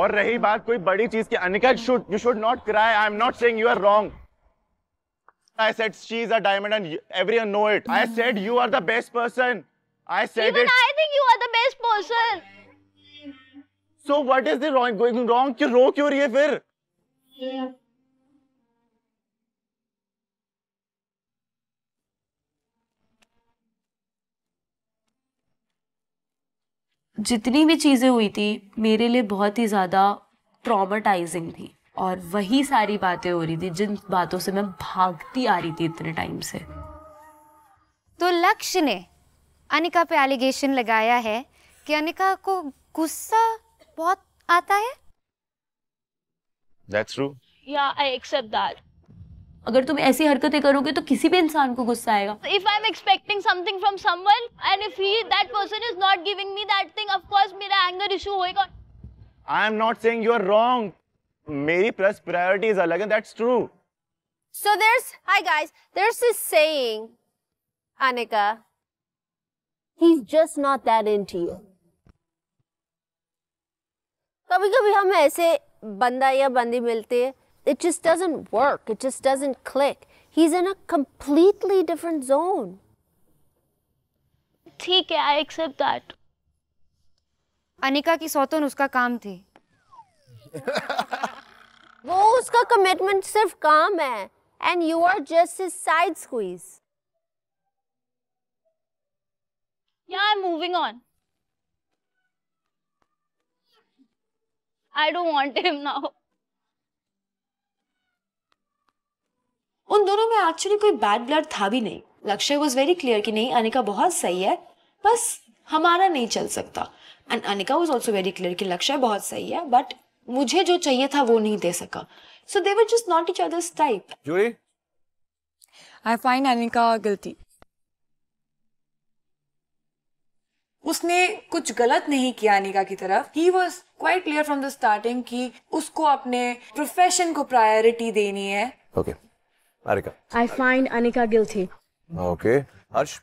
और रही बात कोई बड़ी चीज की Anika should you should not cry I am not saying you are wrong I said she is a diamond and you, everyone know it. I said you are the best person. I said Even it. Even I think you are the best person. So what is the wrong going wrong? क्यों रो क्यों रही है फिर? जितनी भी चीज़ें हुई थी मेरे लिए बहुत ही ज़्यादा ट्रॉमाटाइजिंग थी और वही सारी बातें हो रही थी जिन बातों से मैं भागती आ रही थी इतने टाइम से तो लक्ष्य ने अनिका पे एलिगेशन लगाया है कि अनिका को गुस्सा बहुत आता है That's true. Yeah, I accept that. अगर तुम ऐसी हरकतें करोगे तो किसी भी इंसान को गुस्सा आएगा If I'm expecting something from someone and if he that person is not giving me that thing, of course मेरा anger issue होएगा I am not saying you are wrong. मेरी प्लस प्रायोरिटीज अलग है that's true so there's hi guys there's this saying Anika he is just not that into you कभी कभी हम ऐसे बंदा या बंदी मिलते हैं it just doesn't work it just doesn't click he is in a completely different zone ठीक है, आई एक्सेप्ट दैट अनिका की सौतन तो उसका काम थी वो उसका कमिटमेंट सिर्फ काम है and you are just his side squeeze यार moving on I don't want him now उन दोनों में एक्चुअली कोई बैड ब्लड था भी नहीं लक्ष्य वॉज वेरी क्लियर कि नहीं अनिका बहुत सही है बस हमारा नहीं चल सकता and Anika was also very clear कि लक्ष्य बहुत सही है बट मुझे जो चाहिए था वो नहीं दे सका so they were just not each other type jury I find Anika गलती उसने कुछ गलत नहीं किया अनिका की तरफ ही was quite clear from the starting कि उसको अपने प्रोफेशन को प्रायोरिटी देनी है okay Anika I find Anika guilty okay Harsh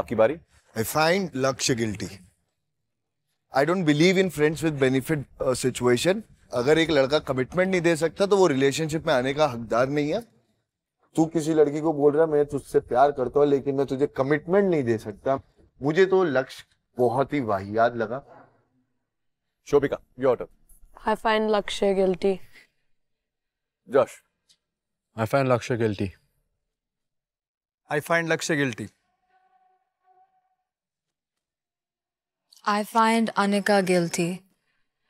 आपकी बारी I find Lakshya guilty I don't believe in friends with benefit situation अगर एक लड़का कमिटमेंट नहीं दे सकता तो वो रिलेशनशिप में आने का हकदार नहीं है तू किसी लड़की को बोल रहा मैं तुझसे प्यार करता हूँ लेकिन मैं तुझे कमिटमेंट नहीं दे सकता मुझे तो लक्ष्य बहुत ही वाहियात लगा Shobhika your turn I find Lakshya guilty Jash I find Lakshya guilty I find Lakshya guilty I find Anika guilty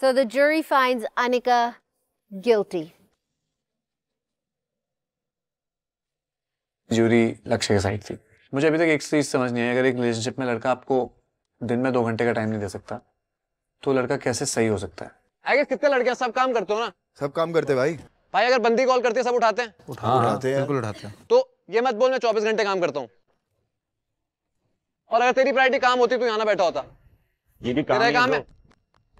So the jury finds Anika guilty. Jury Lakshya के साइड थी मुझे अभी तक एक चीज समझ नहीं आई अगर एक रिलेशनशिप में लड़का आपको दिन में दो घंटे का टाइम नहीं दे सकता तो लड़का कैसे सही हो सकता है आगे कितने लड़के सब काम करते हो ना सब काम करते भाई भाई अगर बंदी कॉल करती है सब उठाते हैं उठा, हाँ, उठाते हैं बिल्कुल उठाते हैं तो ये मत बोल मैं चौबीस घंटे काम करता हूँ और अगर तेरी प्रायोरिटी काम होती तो यहाँ ना बैठा होता ये भी काम, काम है तो।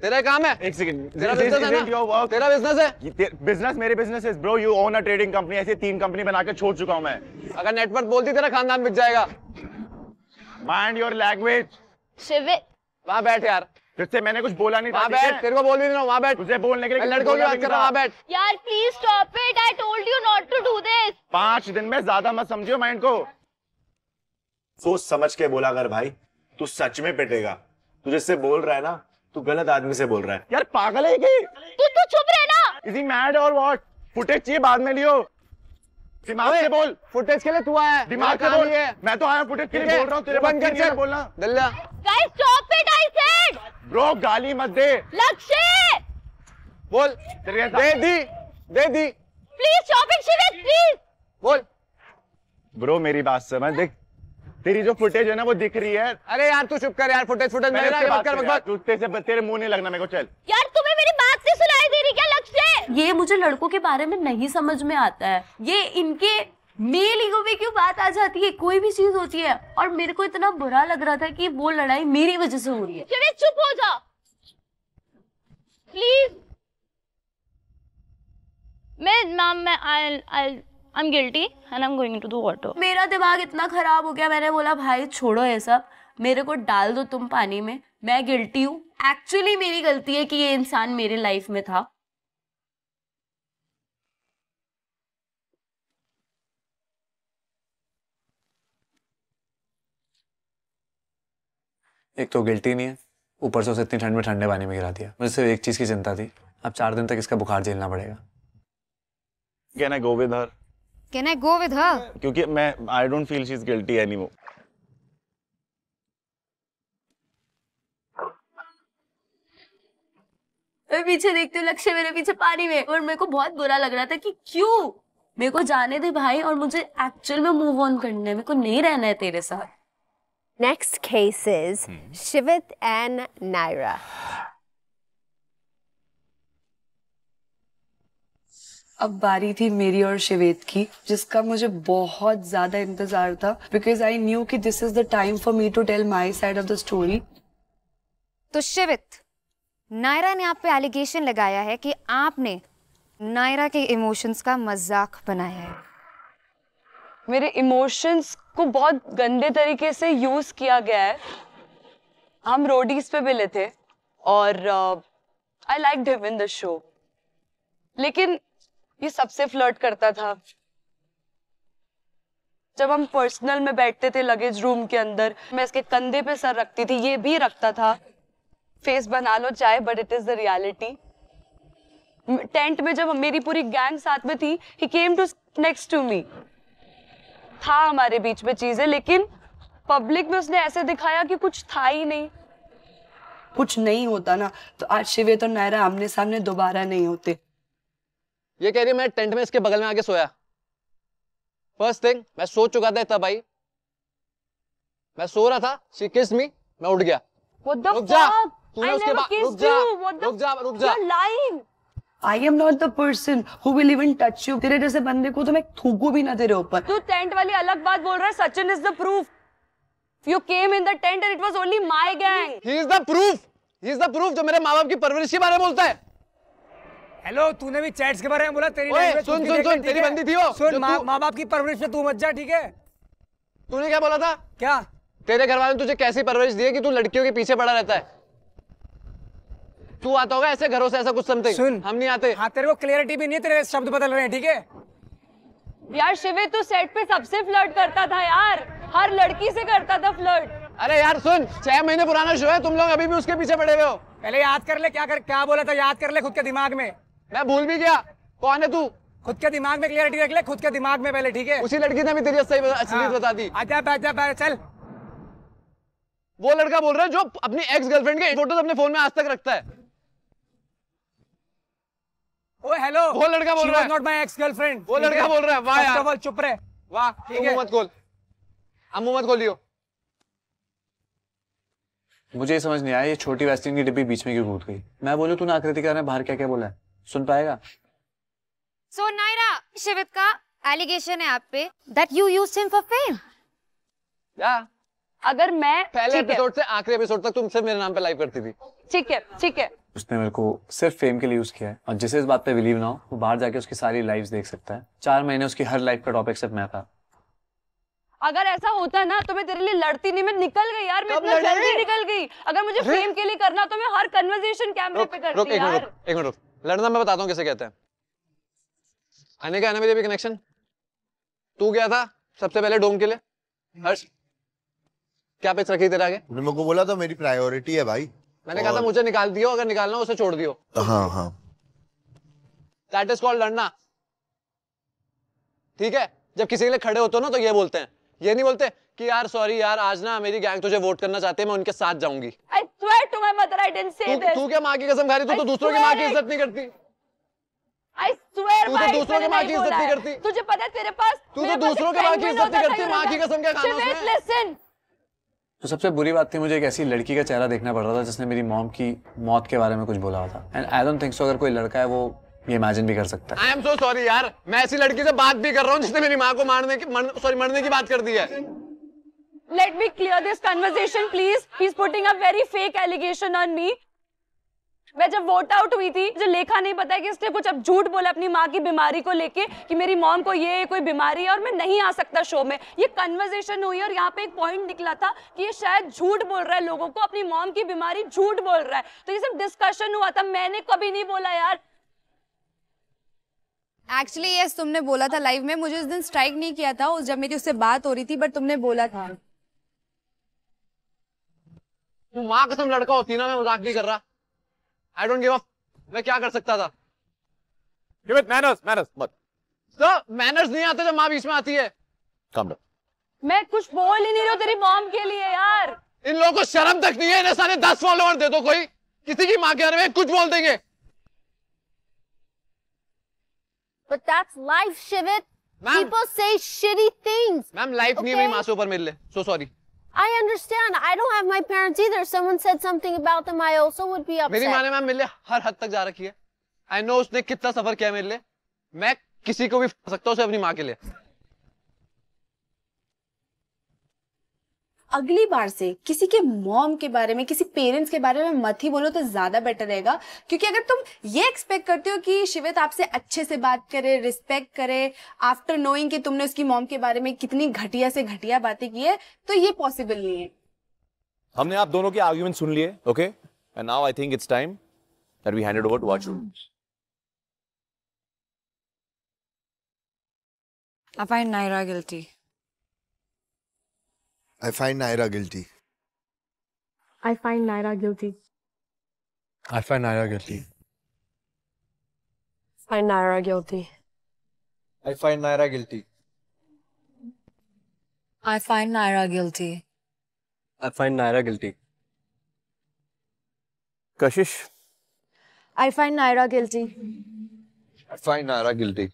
तेरा काम है एक सेकंड तेरा बिजनेस है बिजनेस मेरे business is bro you own a trading company ऐसी तीन कंपनी बना के छोड़ चुका हूं मैं अगर नेटवर्क बोलती तेरा खानदान बिक जाएगा माइंड योर लैंग्वेज शिव वहां बैठ यार जिससे मैंने कुछ बोला नहीं था बैठ तेरे को बोल भी नहीं वहां बैठ तुझे बोलने के लिए लड़कों की बात कर रहा वहां बैठ यार please stop it I told you not to do this पांच दिन में ज्यादा मत समझियो माइंड को सोच समझ के बोला कर भाई तू सच में पिटेगा तू जिससे बोल रहा है ना तू गलत आदमी से बोल रहा है यार पागल है की तू तो चुप रहे ना इज ही मैड और व्हाट फुटेज चाहिए बाद में लियो दिमाग से बोल फुटेज के लिए तू आया है दिमाग से बोल मैं तो आया फुटेज के लिए बोल रहा हूँ तेरे बंद कर से बोलना दल्ला guys stop it I said bro गाली मत दे लक्ष्य बोल तेरे दे दी दे दी please stop it Shivesh please बोल ब्रो मेरी बात समझ देख तेरी जो फुटेज है ना वो दिख रही है अरे यार तू चुप कर यार फुटेज फुटेज मेरे से बात कर बकवास जूते से तेरे मुंह नहीं लगना मेरे को चल यार तुम्हें मेरी बात से सुनाई दे रही क्या लक्ष्य ये मुझे लड़कों के बारे में नहीं समझ में आता है ये इनके मेल ईगो में क्यों बात आ जाती है कोई भी चीज होती है और मेरे को इतना बुरा लग रहा था कि वो लड़ाई मेरी वजह से हो रही है चले चुप हो जा प्लीज मैं मैं I I I am guilty and I am going to the water मेरा दिमाग इतना ख़राब हो गया मैंने बोला भाई छोड़ो ये सब मेरे को डाल दो तुम पानी में मैं गिल्टी हूँ एक्चुअली मेरी गलती है कि ये इंसान मेरे लाइफ में था एक तो गिल्टी नहीं है ऊपर से उसे इतनी ठंड में ठंडे पानी में गिरा दिया मुझे सिर्फ एक चीज़ की चिंता थी अब चार दिन तक इसका बुखार झेलना पड़ेगा can I go with her Can I go with her? क्योंकि मैं I don't feel she's guilty anymore. मैं पीछे देखती हूँ लक्ष्य मेरे पीछे पानी में और मेरे को बहुत बुरा लग रहा था कि क्यों मेरे को जाने दे भाई और मुझे एक्चुअल में मूव ऑन करना है मेरे को नहीं रहना है तेरे साथ next case is Shivit and Naira अब बारी थी मेरी और शिवेद की जिसका मुझे बहुत ज्यादा इंतजार था बिकॉज आई न्यू कि this is the time for me to tell my side of the story तो शिवित नायरा ने आप पे एलिगेशन लगाया है कि आपने नायरा के इमोशंस का मजाक बनाया है मेरे इमोशंस को बहुत गंदे तरीके से यूज किया गया है हम रोडीज पे मिले थे और I like in the show लेकिन ये सबसे फ्लर्ट करता था जब हम पर्सनल में बैठते थे लगेज रूम के अंदर मैं इसके कंधे पे सर रखती थी ये भी रखता था फेस बना लो चाहे but it is the reality tent में जब मेरी पूरी गैंग साथ में थी ही came to next to me था हमारे बीच में चीजें लेकिन पब्लिक में उसने ऐसे दिखाया कि कुछ था ही नहीं कुछ नहीं होता ना तो आज शिवे तो नायरा आमने सामने दोबारा नहीं होते ये कह रही है मैं टेंट में इसके बगल में आके सोया फर्स्ट थिंग मैं सो चुका था इतना भाई मैं सो रहा था शी किस मी मैं उठ गया रुक जा तूने उसके बाद रुक जा रुक जा रुक जा lying I am not the person who will even touch you तेरे जैसे बंदे को तो मैं थूकू भी ना तेरे ऊपर तू टेंट वाली अलग बात बोल रहा है Sachin is the proof you came in the tent and it was only my gang he is the proof he is the proof जो मेरे मां-बाप की परवरिश के बारे में बोलता है हेलो तूने भी चैट्स के बारे में बोला तेरी सुन सुन सुन तेरी बंदी थी वो सुन माँ बाप की परवरिश में तू मत जा ठीक है तूने क्या बोला था क्या तेरे घर वाले तुझे कैसी परवरिश दी है कि तू लड़कियों के पीछे पड़ा रहता है तू आता होगा ऐसे घरों से ऐसा कुछ समझते सुन हम नहीं आते हाँ तेरे को क्लियरिटी भी नहीं तेरे शब्द बदल रहे हैं ठीक है यार शिवे तू सेट पे सबसे फ्लर्ट करता था यार हर लड़की से करता था फ्लर्ट अरे यार सुन छह महीने पुराना शो है तुम लोग अभी भी उसके पीछे पड़े हुए हो पहले याद कर ले क्या कर क्या बोला था याद कर ले खुद के दिमाग में मैं भूल भी गया कौन है तू खुद के दिमाग में क्लियरिटी रख ले खुद के दिमाग में पहले ठीक है उसी लड़की ने भी तेरी सही हाँ। बता दी आजा अच्छा चल वो लड़का बोल रहा है जो अपनी एक्स गर्लफ्रेंड के फोटोज अपने फोन में आज तक रखता है ओ हेलो वो लड़का बोल रहा है नॉट माय एक्स गर्लफ्रेंड वो लड़का बोल रहा है वाह यार ऑल चुप रहे वाह ठीक है मत खोल अम्मू मत खोलियो मुझे समझ नहीं आया ये छोटी वैसलिन की डिब्बी बीच में क्यों कूद गई मैं बोलूं तूने आकृति के बारे में बाहर क्या क्या बोला है सुन पाएगा सो नायरा शिवित का एलिगेशन है आप पे that you use him for fame या अगर मैं पहले एपिसोड से आखिरी एपिसोड तक तुमसे मेरे नाम पे लाइव करती थी ठीक है ठीक है उसने मेरे को सिर्फ फेम के लिए यूज किया है और जिसे इस बात पे बिलीव ना हो वो बाहर जाके उसकी सारी लाइव्स देख सकता है चार महीने उसकी हर लाइफ का टॉपिक सिर्फ मैं था अगर ऐसा होता ना तो मैं तेरे लिए लड़ती नहीं मैं निकल गई यार मैं इतना जल्दी निकल गई अगर मुझे फेम के लिए करना तो मैं हर कन्वर्सेशन कैमरे पे करती यार रुक, एक मिनट रुक लड़ना मैं बताता हूँ कैसे कहते हैं आने का आने मेरे भी कनेक्शन तू गया था सबसे पहले डोम के लिए हर्ष क्या पिच रखी तेरा आगे को बोला तो मेरी प्रायोरिटी है भाई मैंने और... कहा था मुझे निकाल दियो अगर निकालना उसे छोड़ दियो हाँ हाँ दैट इज कॉल्ड लड़ना ठीक है जब किसी के लिए खड़े होते हो ना तो ये बोलते हैं ये नहीं बोलते कि यार सॉरी यार आज ना मेरी गैंग तुझे वोट करना चाहते हैं मैं उनके साथ जाऊंगी तू क्या माँ की कसम खा रही तू तो दूसरों की माँ की इज्जत नहीं करती तू तो दूसरों की माँ की इज्जत नहीं करती तुझे पता तेरे पास तू तो दूसरों के माँ की इज्जत नहीं करती माँ की कसम क्या खाना उसमें तो सबसे बुरी बात थी मुझे एक ऐसी लड़की का चेहरा देखना पड़ रहा था जिसने मेरी मॉम की मौत के बारे में कुछ बोला था and I don't think so अगर कोई लड़का है वो ये इमेजिन भी कर सकता है आई एम सो सॉरी यार मैं ऐसी लड़की से बात भी कर रहा हूँ जिसने मेरी माँ को मारने की मर, सॉरी मरने की बात कर दी है let me clear this conversation please he's putting a very fake allegation on me मैं जब वोट आउट हुई थी जो लेखा नहीं पता है कि इसने कुछ अब झूठ बोला अपनी माँ की बीमारी को लेके कि मेरी मॉम को ये कोई बीमारी है और मैं नहीं आ सकता शो में ये कन्वर्जेशन हुई और यहाँ पे एक पॉइंट निकला था कि ये शायद झूठ बोल रहा है लोगों को अपनी मॉम की बीमारी झूठ बोल रहा है तो ये सब डिस्कशन हुआ था मैंने कभी नहीं बोला यार एक्चुअली यस yes, तुमने बोला था लाइव में मुझे उस दिन स्ट्राइक नहीं किया था उस जब मेरी उससे बात हो रही थी बट तुमने बोला था वो माँ कसम लड़का होती ना मैं मजाक नहीं कर रहा आई डोंट गिव अप मैं क्या कर सकता था गिव इट मैनर्स मैनर्स मत सर तो मैनर्स नहीं आते जब माँ बीच में आती है कम डाउन मैं कुछ बोल ही नहीं रहा तेरी मॉम के लिए यार इन लोगों को शर्म तक नहीं है इन्हें सारे दस फॉलोअर दे दो कोई किसी की माँ के बारे में कुछ बोल देंगे But that's life, Shivit. People say shitty things. Ma'am, life okay? नहीं है मेरी माँ से ऊपर मिल ले. So sorry. I understand. I don't have my parents either. Someone said something about them. I also would be upset. मेरी माँ ने मैम मेरे लिए हर हद तक जा रखी है. I know उसने कितना सफर किया मेरे लिए. मैं किसी को भी सकता हूँ अपनी माँ के लिए. अगली बार से किसी के मॉम के बारे में किसी पेरेंट्स के बारे में मत ही बोलो तो ज्यादा बेटर रहेगा क्योंकि अगर तुम ये एक्सपेक्ट करते हो कि शिवेत आपसे अच्छे से बात करे रिस्पेक्ट करे आफ्टर नोइंग कि तुमने उसकी मॉम के बारे में कितनी घटिया से घटिया बातें की है तो ये पॉसिबल नहीं है हमने आप दोनों के आर्ग्यूमेंट सुन लिए okay and now I think it's time that we handed over to Arjun I find Naira guilty I find Naira guilty. I find Naira guilty. I find Naira guilty. Find Naira guilty. I find Naira guilty. I find Naira guilty. I find Naira guilty. Kashish. I find Naira guilty. I find Naira guilty.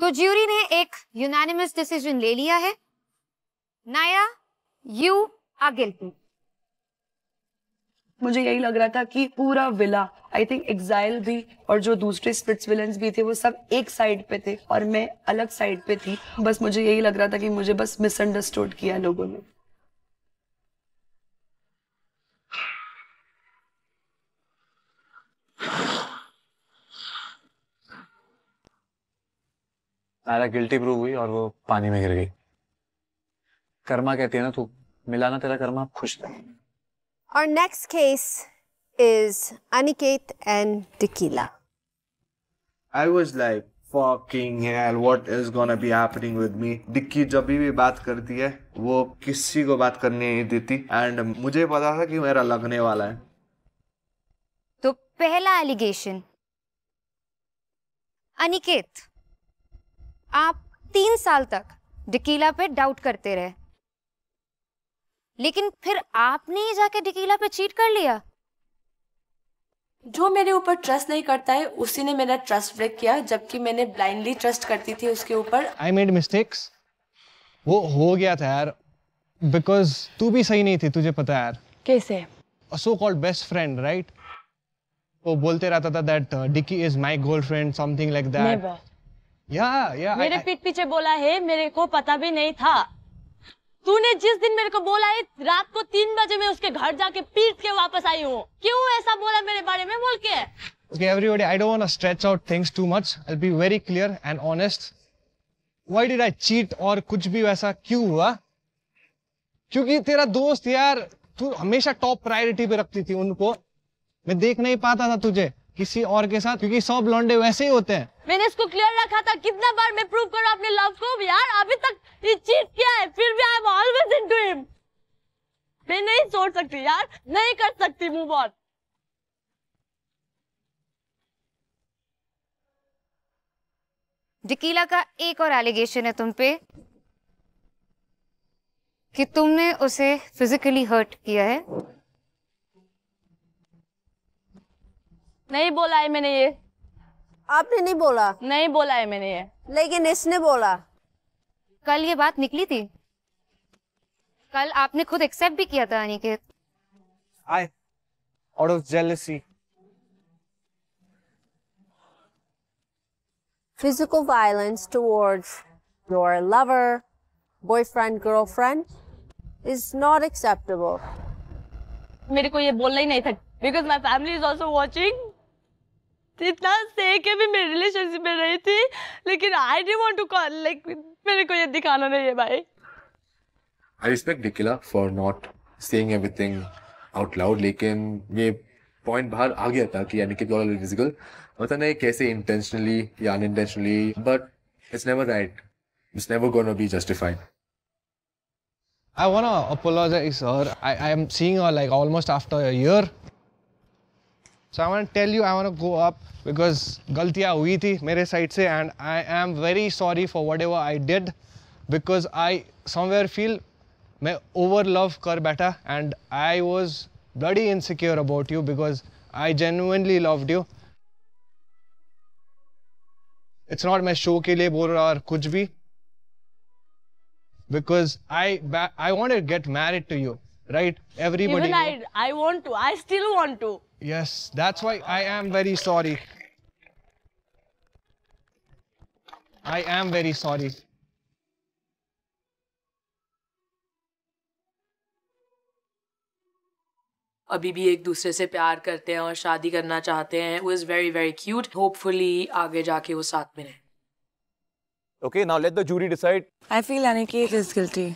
तो ज्यूरी ने एक यूनानिमस डिसीजन ले लिया है नाया यू आर गिल्टी मुझे यही लग रहा था कि पूरा विला आई थिंक एग्जाइल भी और जो दूसरे स्प्लिट्स भी थे वो सब एक साइड पे थे और मैं अलग साइड पे थी बस मुझे यही लग रहा था कि मुझे बस मिसअंडरस्टूड किया लोगों ने गिल्टी प्रूव हुई और वो पानी में गिर गई कर्मा कहती है ना तू मिलाना तेरा कर्मा खुश रहे और next case is Aniket and टिकीला I was like, fucking hell, what is gonna be happening with me? dikki jab bhi baat karti hai wo kisi ko baat karne nahi deti and mujhe pata tha ki mera lagne wala hai तो पहला एलिगेशन अनिकेत आप तीन साल तक डिकीला पे डाउट करते रहे लेकिन फिर आपने ही जाके डिकीला पे चीट कर लिया जो मेरे ऊपर ट्रस्ट नहीं करता है उसी ने मेरा ट्रस्ट ब्रेक किया जबकि मैंने ब्लाइंडली ट्रस्ट करती थी उसके ऊपर आई मेड मिस्टेक्स वो हो गया था यार बिकॉज तू भी सही नहीं थी तुझे पता यार कैसे so called best friend right वो बोलते रहता था दैट डिकी is my girlfriend something like that या या मेरे पीठ पीछे बोला है मेरे को पता भी नहीं था तूने जिस दिन मेरे को बोला है रात को तीन बजे मैं उसके घर जाके पीट के वापस आई हूँ क्यों ऐसा बोला मेरे बारे में बोल के Okay, everybody, I don't want to stretch out things too much. I'll be very clear and honest. Why did I cheat or कुछ भी वैसा क्यों हुआ क्योंकि तेरा दोस्त यार तू हमेशा top priority पे रखती थी उनको मैं देख नहीं पाता था तुझे किसी और के साथ क्योंकि सब लौंडे वैसे ही होते हैं मैंने इसको क्लियर रखा था कितना बार मैं प्रूव करूं अपने लव को यार अभी तक ये चीट किया है फिर भी I am always into him मैं नहीं छोड़ सकती यार नहीं कर सकती मूव ऑन डकीला का एक और एलिगेशन है तुम पे कि तुमने उसे फिजिकली हर्ट किया है नहीं बोला है मैंने ये आपने नहीं बोला नहीं बोला है मैंने ये लेकिन इसने बोला कल ये बात निकली थी कल आपने खुद एक्सेप्ट भी किया था Aniket I out of physical violence towards your lover boyfriend girlfriend is not acceptable मेरे को ये बोलना ही नहीं था because my family is also watching इतना सेक है भी मेरे रिलेशनशिप में रही थी लेकिन I d want to call like मेरे को ये दिखाना नहीं है भाई I respect Nikila for not saying everything out loud लेकिन ये पॉइंट बाहर आ गया था कि यानी कि ऑल फिजिकल पता नहीं कैसे इंटेंशनली या unintentionally but it's never right it's never gonna be justified I want to apologize, sir. I, I am seeing her like almost after a year So I want to tell you I want to go up because galtiya hui thi mere side se and I am very sorry for whatever I did because I somewhere feel मैं over love कर बैठा and I was bloody insecure about you because I genuinely loved you. It's not my show, के or बोल रहा और because I I want to get married to you, right? Everybody. Even I I want to. I still want to. Yes, that's why I am very sorry. I am very sorry. अभी भी एक दूसरे से प्यार करते हैं और शादी करना चाहते हैं वो is very very cute hopefully आगे जाके वो साथ में रहे okay now let the jury decide I feel Aniket is guilty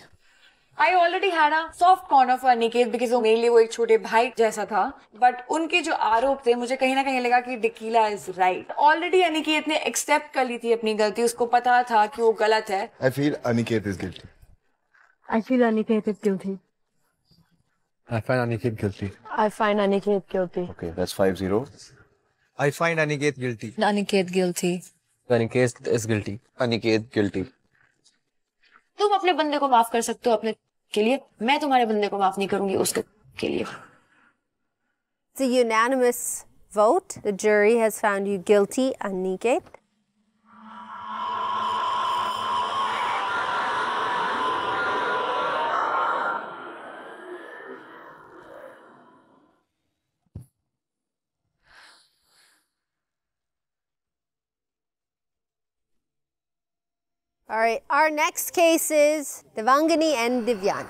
I already had a soft corner for Aniket because वो मेरे लिए वो एक छोटे भाई जैसा था बट उनके जो आरोप थे मुझे कहीं ना कहीं लगा कि डिकीला इज राइट ऑलरेडी अनिकेत ने एक्सेप्ट कर ली थी अपनी गलती उसको पता था कि वो गलत है I feel Aniket is guilty I feel Aniket is guilty I find Aniket guilty. I find Aniket guilty. Okay, that's five zero. I find Aniket guilty. Aniket guilty. Aniket is guilty. Aniket guilty. तुम अपने बंदे को माफ कर सकते हो अपने के लिए मैं तुम्हारे बंदे को माफ नहीं करूंगी उसके के लिए It's a unanimous vote. The jury has found you guilty, Aniket. All right, our next case is Devangani and Divyan.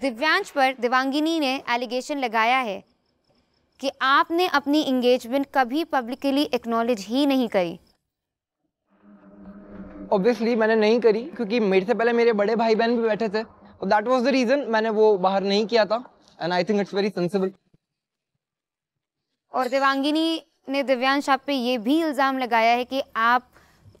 Divyansh पर दिवांगिनी ने एलिगेशन लगाया है कि आपने अपनी इंगेजमेंट कभी पब्लिकली एक्नॉलेज ही नहीं करी ऑब्वियसली मैंने नहीं करी क्योंकि मेरे से पहले मेरे बड़े भाई बहन भी बैठे थे दैट वाज द रीज़न मैंने वो बाहर नहीं किया था and I think it's very sensible और देवांगिनी ने दिव्यांश आप पे ये भी इल्ज़ाम लगाया है कि आप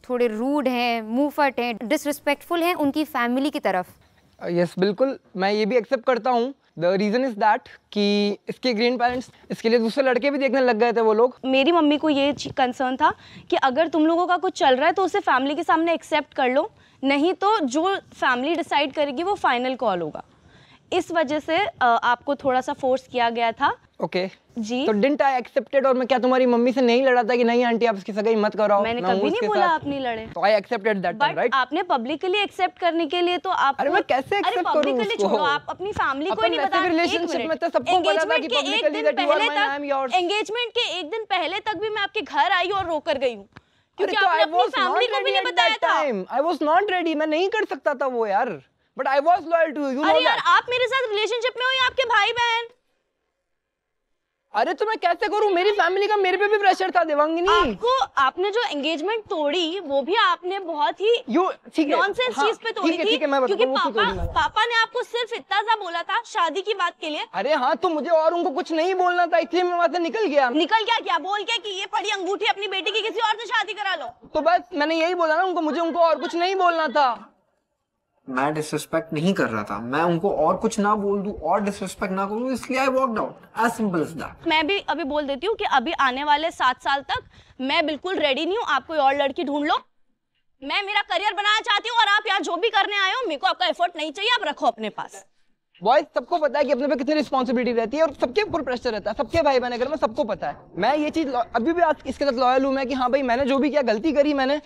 थोड़े रूड हैं मुँहफट हैं डिसरिस्पेक्टफुल हैं उनकी फैमिली की तरफ यस yes, बिल्कुल मैं ये भी एक्सेप्ट करता हूँ द रीज़न इज़ दैट कि इसके ग्रीन पेरेंट्स इसके लिए दूसरे लड़के भी देखने लग गए थे वो लोग मेरी मम्मी को ये कंसर्न था कि अगर तुम लोगों का कुछ चल रहा है तो उसे फैमिली के सामने एक्सेप्ट कर लो नहीं तो जो फैमिली डिसाइड करेगी वो फाइनल कॉल होगा इस वजह से आपको थोड़ा सा फोर्स किया गया था ओके जी तो डिंट आई एक्सेप्टेड और मैं क्या तुम्हारी मम्मी से नहीं लड़ा था कि नहीं आंटी आप इसकी सगाई मत कराओ मैंने कभी नहीं बोला आप नहीं लड़े तो I accepted that time right आपने पब्लिकली एक्सेप्ट करने के लिए तो आप अरे मैं कैसे एक्सेप्ट करूं अरे पब्लिकली छोड़ो आप अपनी फैमिली को नहीं बता रिलेशनशिप में तो सबको पता था कि publicly that you are my I am yours engagement के एक दिन पहले तक भी मैं आपके घर आई और रोकर गई हूं क्योंकि तो आपने अपनी फैमिली को भी नहीं बताया था आई वाज नॉट रेडी मैं नहीं कर सकता था वो यार but I was loyal to you know that अरे यार आप मेरे साथ रिलेशनशिप में हो या आपके भाई बहन अरे तो मैं कैसे करूँ मेरी फैमिली का मेरे पे भी प्रेशर था देवांगिनी आपको आपने जो एंगेजमेंट तोड़ी वो भी आपने बहुत ही नॉनसेंस हाँ, चीज पे तोड़ी थी ठीक है क्योंकि तो पापा पापा ने आपको सिर्फ इतना सा बोला था शादी की बात के लिए अरे हाँ तो मुझे और उनको कुछ नहीं बोलना था इसलिए मैं वहाँ से निकल गया निकल गया क्या बोल क्या की ये पड़ी अंगूठी अपनी बेटी की किसी और से शादी करा लो तो बस मैंने यही बोला ना उनको मुझे उनको और कुछ नहीं बोलना था मैं डिसरिस्पेक्ट नहीं कर रहा था मैं उनको और कुछ ना बोल दू और डिसरिस्पेक्ट ना करूँ इसलिए I walk out as simple is that मैं भी अभी बोल देती हूँ कि अभी आने वाले सात साल तक मैं बिल्कुल रेडी नहीं हूँ आप कोई और लड़की ढूंढ लो मैं मेरा करियर बनाना चाहती हूँ और आप यहाँ जो भी करने आए हो मेरे को आपका एफर्ट नहीं चाहिए आप रखो अपने पास बॉयज सबको पता है कि अपने पे कितनी रिस्पॉन्सिबिलिटी रहती है और सबके ऊपर प्रेशर रहता है सबके भाई बहन अगर मैं सबको पता है मैं ये चीज अभी भी आज इसके साथ लॉयल हूँ मैं कि हाँ भाई मैंने जो भी किया गलती करी मैंने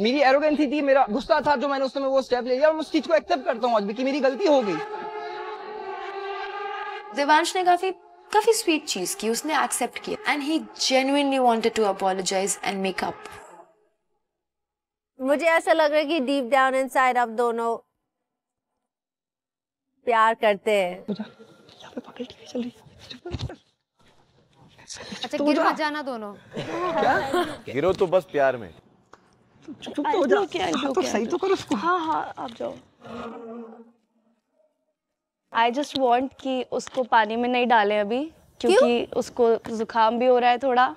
मेरी एरोगेंसी थी मेरा गुस्सा था जो मैंने उस समय वो स्टेप ले लिया और मैं उस चीज को एक्सेप्ट करता हूँ आज भी कि मेरी गलती हो गई देवांश ने काफी काफी स्वीट चीज की उसने एक्सेप्ट किया and he genuinely wanted to apologise and make up मुझे ऐसा लग रहा है कि डीप डाउन इनसाइड आप दोनों प्यार करते हैं अच्छा गिरो जाना दोनों गिरो तो बस प्यार में चुप तो हो जा हाँ, तो सही तो करो उसको हाँ हाँ आप जाओ आई जस्ट वॉन्ट कि उसको पानी में नहीं डालें अभी क्योंकि उसको जुकाम भी हो रहा है थोड़ा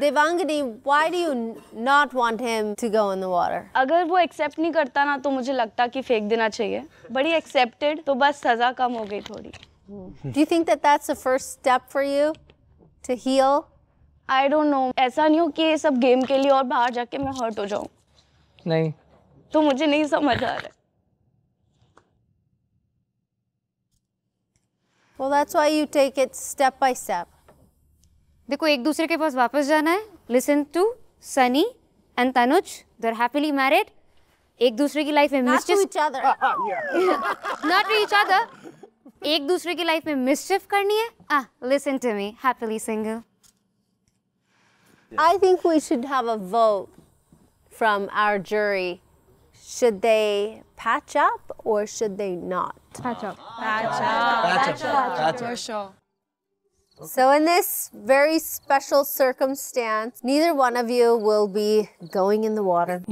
Devangani, why do you not want him to go in the water? अगर वो accept नहीं करता ना तो मुझे लगता कि फेंक देना चाहिए बड़ी accepted तो बस सजा कम हो गई थोड़ी Do you think that that's the first step for you to heal? I don't know ऐसा नहीं हो कि ये सब गेम के लिए और बाहर जाके मैं हर्ट हो जाऊँ नहीं तो मुझे नहीं समझ आ रहा Well, that's why you take it step by step. देखो एक दूसरे के पास वापस जाना है Listen to Sunny and Tanuj. They're happily married. एक दूसरे की लाइफ में मिसचिफ Not to each other. एक दूसरे की लाइफ में मिसचिफ करनी है listen to me. Happily single. Yeah. I think we should have a vote. from our jury. Should they patch up or should they not? Patch up. Patch up. Patch up. Patch up. For sure. So in this very special circumstance, neither one of you will be going in the water.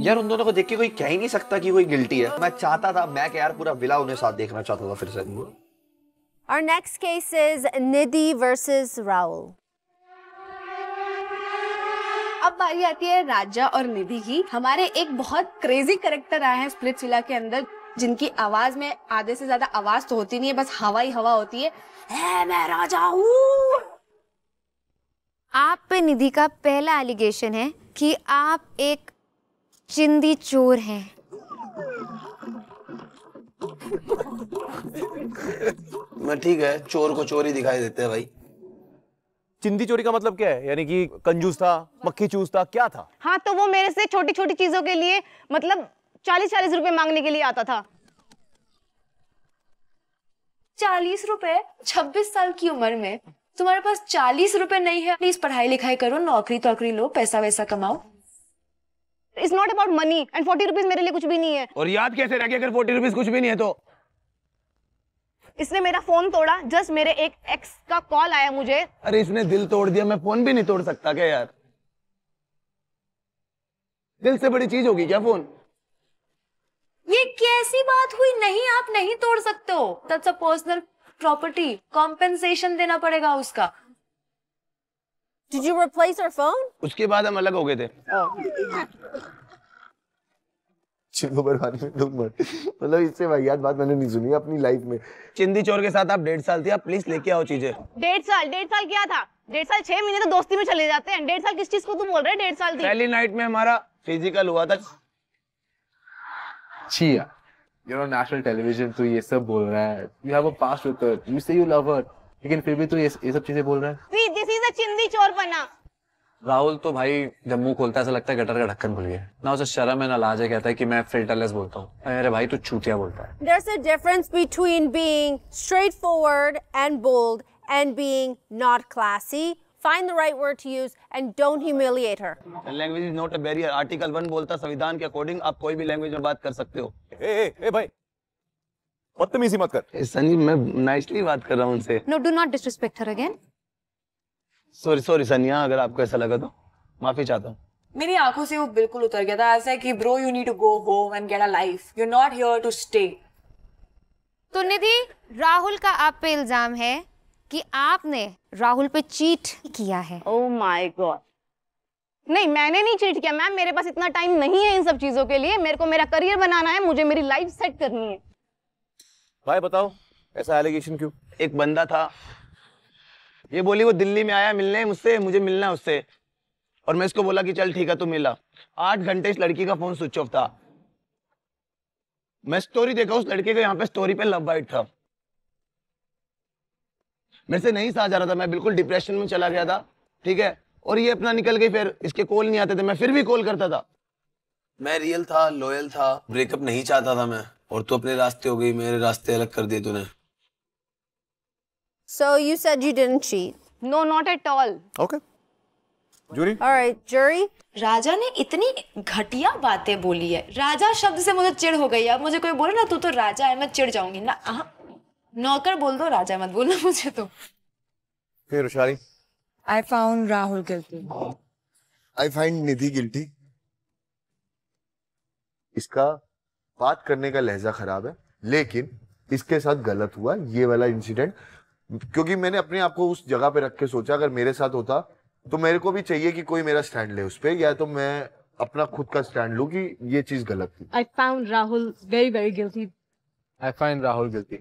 Our next case is Nidhi versus Raul. अब बारी आती है राजा और निधि की हमारे एक बहुत क्रेजी करेक्टर आए हैं स्प्लिट सिला के अंदर जिनकी आवाज में आधे से ज्यादा आवाज तो होती नहीं है बस हवा ही हवा होती है ए, मैं राजा हूँ आप पे निधि का पहला एलिगेशन है कि आप एक चिंदी चोर हैं मैं ठीक है चोर को चोरी दिखाई देते हैं भाई चिंदी चोरी का मतलब क्या है यानी कि कंजूस था मक्खी चूस था क्या था हाँ तो वो मेरे से छोटी छोटी चीजों के लिए मतलब चालीस चालीस रुपए मांगने के लिए आता था चालीस रुपए छब्बीस साल की उम्र में तुम्हारे पास चालीस रुपए नहीं है प्लीज पढ़ाई लिखाई करो नौकरी तोकरी लो पैसा वैसा कमाओ it's not about money and forty rupees मेरे लिए कुछ भी नहीं है और याद कैसे रह गया अगर फोर्टी रुपीज कुछ भी नहीं है तो इसने मेरा फोन तोड़ा जस्ट मेरे एक एक्स का कॉल आया मुझे अरे इसने दिल तोड़ दिया मैं फोन भी नहीं तोड़ सकता क्या यार दिल से बड़ी चीज होगी क्या फोन ये कैसी बात हुई नहीं आप नहीं तोड़ सकते हो that's a personal property compensation देना पड़ेगा उसका Did you replace our phone? उसके बाद हम अलग हो गए थे oh. चिंगोबर पानी में डूब मत मतलब इससे भाई वाहियात बात मैंने नहीं सुनी अपनी लाइफ में चिंदी चोर के साथ आप डेढ़ साल थे आप प्लीज लेके आओ चीजें डेढ़ साल डेढ़ साल क्या था डेढ़ साल छह महीने तो दोस्ती में चले जाते हैं डेढ़ साल किस चीज को तू बोल रहे है डेढ़ साल थी पहली नाइट में हमारा फिजिकल हुआ था चिया यू नो नेशनल टेलीविजन तू ये सब बोल रहा है you have a past with her you say you love her लेकिन फिर भी तू ये ये सब चीजें बोल रहा है दिस इज अ चिंदी चोर बना राहुल तो भाई जब मुंह खोलता है ऐसा लगता है गटर का ढक्कन खुल गया ना उसे शर्म है ना लाज है कहता है कि मैं फिल्टरलेस बोलता हूँ अरे भाई तू चूतिया बोलता है a difference between being straight forward and bold and being not classy Find the right word to use and don't humiliate her. Language is not a barrier article 1 बोलता संविधान के अकॉर्डिंग आप कोई भी लैंग्वेज में बात कर सकते हो ए ए ए भाई बदतमीजी मत कर सनी मैं नाइसली बात कर रहा हूं उनसे No, do not disrespect her again. Sorry sorry Sania अगर आपको ऐसा लगा तो माफी चाहता हूँ मेरी आंखों से वो बिल्कुल उतर गया था ऐसा कि bro you need to go home and get a life you not here to stay तो निधि राहुल का आप पे इल्जाम है कि आपने राहुल पे चीट किया है ओह माय गॉड नहीं मैंने नहीं चीट किया मैम मेरे पास इतना टाइम नहीं है इन सब चीजों के लिए मेरे को मेरा करियर बनाना है मुझे मेरी लाइफ सेट करनी है भाई बताओ ऐसा एलिगेशन क्यों एक बंदा था ये बोली वो दिल्ली में आया मिलने मुझसे मुझे मिलना उससे और मैं इसको बोला कि चल ठीक है तू मिला आठ घंटे इस लड़की का फोन स्विच ऑफ था मैं स्टोरी देखा उस लड़के का यहाँ पे स्टोरी पे लव बाइट था मेरे से नहीं सहा जा रहा था मैं बिल्कुल डिप्रेशन में चला गया था ठीक है और ये अपना निकल गई फिर इसके कॉल नहीं आते थे मैं फिर भी कॉल करता था मैं रियल था लॉयल था ब्रेकअप नहीं चाहता था मैं और तू अपने रास्ते हो गई मेरे रास्ते अलग कर दिए तूने So you said you didn't cheat. No, not at all. Okay. Jury? All right, jury. राजा ने इतनी घटिया बातें बोली है राजा शब्द से मुझे चिड़ हो गई है मुझे कोई बोले ना तू तो राजा है मैं चिड़ जाऊंगी ना आ, नौकर बोल दो राजा मत बोलना मुझे तो फिर I found Rahul guilty I find Nidhi guilty इसका बात करने का लहजा खराब है लेकिन इसके साथ गलत हुआ ये वाला इंसिडेंट क्योंकि मैंने अपने आप को उस जगह पे रख के सोचा अगर मेरे साथ होता तो मेरे को भी चाहिए कि कोई मेरा स्टैंड ले उस पर या तो मैं अपना खुद का स्टैंड लू कि ये चीज गलत थी I found Rahul very very guilty I find Rahul guilty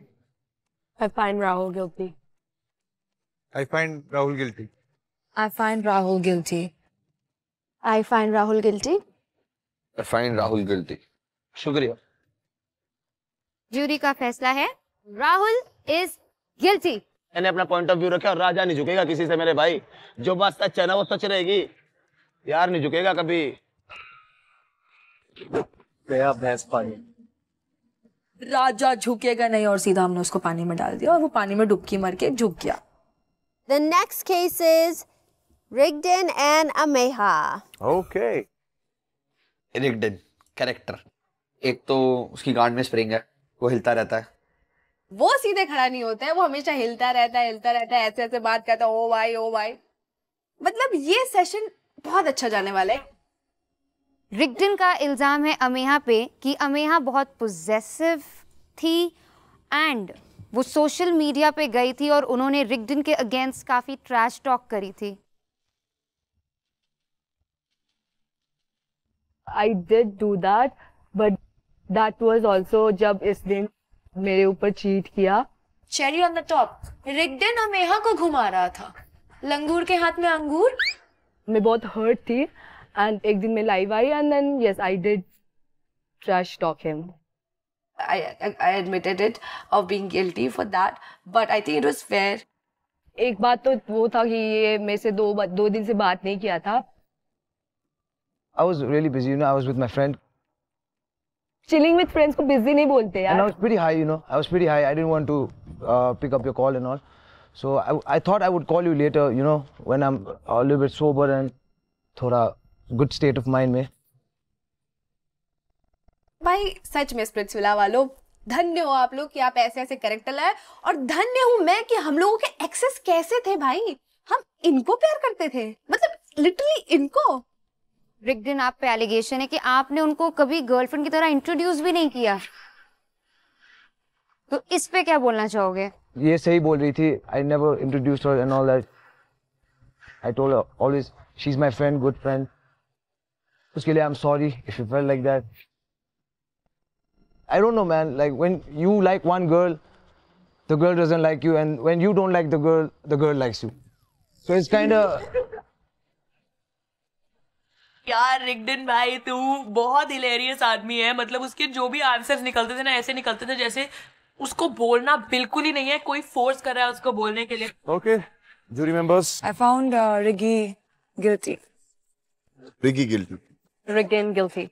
I find Rahul guilty I find Rahul guilty I find Rahul guilty I find Rahul guilty I find Rahul guilty शुक्रिया ज्यूरी का फैसला है राहुल इज गिल्टी मैंने अपना पॉइंट ऑफ व्यू रखा और राजा नहीं झुकेगा किसी से मेरे भाई जो बात सच है ना वो सच रहेगी यार नहीं झुकेगा कभी भैंस पानी राजा झुकेगा नहीं और सीधा हमने उसको पानी में डाल दिया और वो पानी में डुबकी मर के झुक गया the next case is Rigdon and Ameha okay Rigdon, character एक तो उसकी गांड में स्प्रिंग है वो हिलता रहता है वो सीधे खड़ा नहीं होता है वो हमेशा हिलता रहता है हिलता रहता है ऐसे ऐसे बात करता है ओ भाई ओ भाई मतलब ये सेशन बहुत अच्छा जाने वाला है रिगडन का इल्ज़ाम है अमेहा पे कि अमेहा बहुत पोजेसिव थी एंड वो सोशल मीडिया पे गई थी और उन्होंने रिगडन के अगेंस्ट काफ़ी ट्रैश टॉक करी थी I did do that but that was also जब इस दिन मेरे ऊपर चीट किया cherry on the top Rigdon और मेहा को घुमा रहा था लंगूर के हाथ में अंगूर मैं बहुत हर्ट थी एंड एक दिन मैं live I and then yes I did trash talk him I, I admitted it of being guilty for that, but I think it was fair. एक बात तो वो था कि ये मेरे से दो दो दिन से बात नहीं किया था. I was really busy, you know. I was with my friend chilling with friends को busy नहीं बोलते यार. And I was pretty high, you know. I was pretty high. I didn't want to uh, pick up your call and all. So I, I thought I would call you later, you know, when I'm a little bit sober and थोड़ा good state of mind में. भाई सच में स्प्रिचुला वालों धन्य हो आप लोग कि आप ऐसे ऐसे करेक्टर लाए और धन्य हूँ मैं कि हम लोगों के एक्सेस कैसे थे भाई हम इनको प्यार करते थे मतलब लिटरली इनको रिगडिन आप पे एलिगेशन है कि आपने उनको कभी गर्लफ्रेंड की तरह इंट्रोड्यूस भी नहीं किया तो इस पे क्या बोलना चाहोगे ये सही बोल रही थी I never introduce her and all that I told always she is my friend good friend उसके लिए I am sorry if you felt like that I don't know man like when you like one girl the girl doesn't like you and when you don't like the girl the girl likes you so it's kind of यार रिगडन भाई तू बहुत हिलेरियस आदमी है मतलब उसके जो भी आंसर्स निकलते थे ना ऐसे निकलते थे जैसे उसको बोलना बिल्कुल ही नहीं है कोई फोर्स कर रहा है उसको बोलने के लिए okay jury members I found Rigi guilty Rigi guilty Rigdon guilty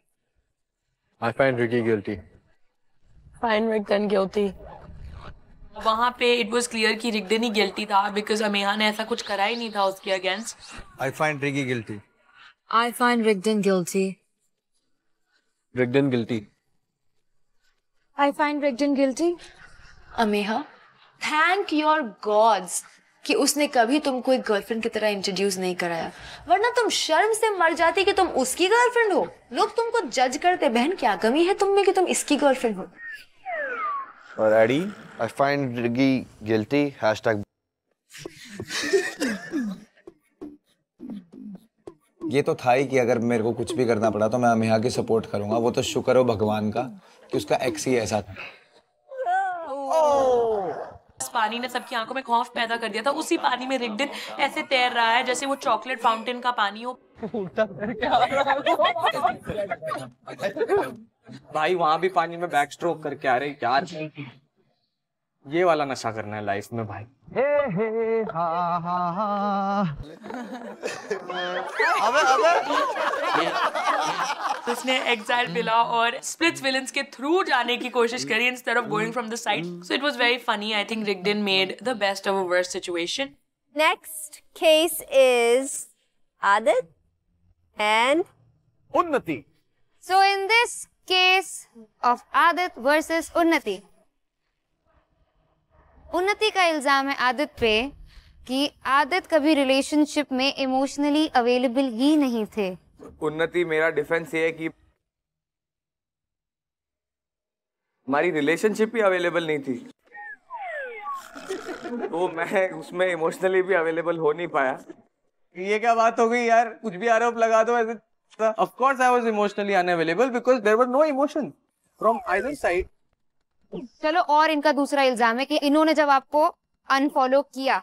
I find Rigi guilty find Rigdon guilty वहां पे इट वाज क्लियर कि रिगडन ही गिल्टी था बिकॉज अमेहा ने ऐसा कुछ करा ही नहीं था उसके against I find Rigi guilty I find Rigdon guilty. Rigdon guilty. I find Rigdon guilty. Ameha, thank your gods कि उसने कभी तुमको एक गर्लफ्रेंड की तरह इंट्रोड्यूस नहीं कराया वरना तुम शर्म से मर जाती कि तुम उसकी गर्लफ्रेंड हो लोग तुमको जज करते बहन क्या कमी है तुम में कि तुम इसकी गर्लफ्रेंड हो और एडी आई फाइंड रिगी गिल्टी ये तो था ही कि अगर मेरे को कुछ भी करना पड़ा तो मैं अमिया की सपोर्ट करूंगा वो तो शुक्र हो भगवान का कि उसका एक्स ही ऐसा था पानी ने सबकी आंखों में खौफ पैदा कर दिया था उसी पानी में रिगडिन ऐसे तैर रहा है जैसे वो चॉकलेट फाउंटेन का पानी हो भाई वहां भी पानी में बैक स्ट्रोक करके आ रहे यार ये वाला नशा करना है लाइफ में भाई हे हे हा हा अबे अबे उसने एग्जाइल मिला और स्प्लिट्स विलन्स के थ्रू जाने की कोशिश करी instead of going from the side so it was very funny I think Rigdon made the best of a worse situation next case is Adit and Unnati so in this case of Adit versus Unnati Unnati का इल्ज़ाम है आदत पे कि आदत कभी रिलेशनशिप में इमोशनली अवेलेबल ही नहीं थे उन्नति मेरा डिफेंस ये है कि हमारी रिलेशनशिप ही अवेलेबल नहीं थी तो मैं उसमें इमोशनली भी अवेलेबल हो नहीं पाया ये क्या बात हो गई यार कुछ भी आरोप लगा दो ऐसे of course i was emotionally unavailable because there were no emotion from either side चलो और इनका दूसरा इल्जाम है कि इन्होंने जब आपको अनफॉलो किया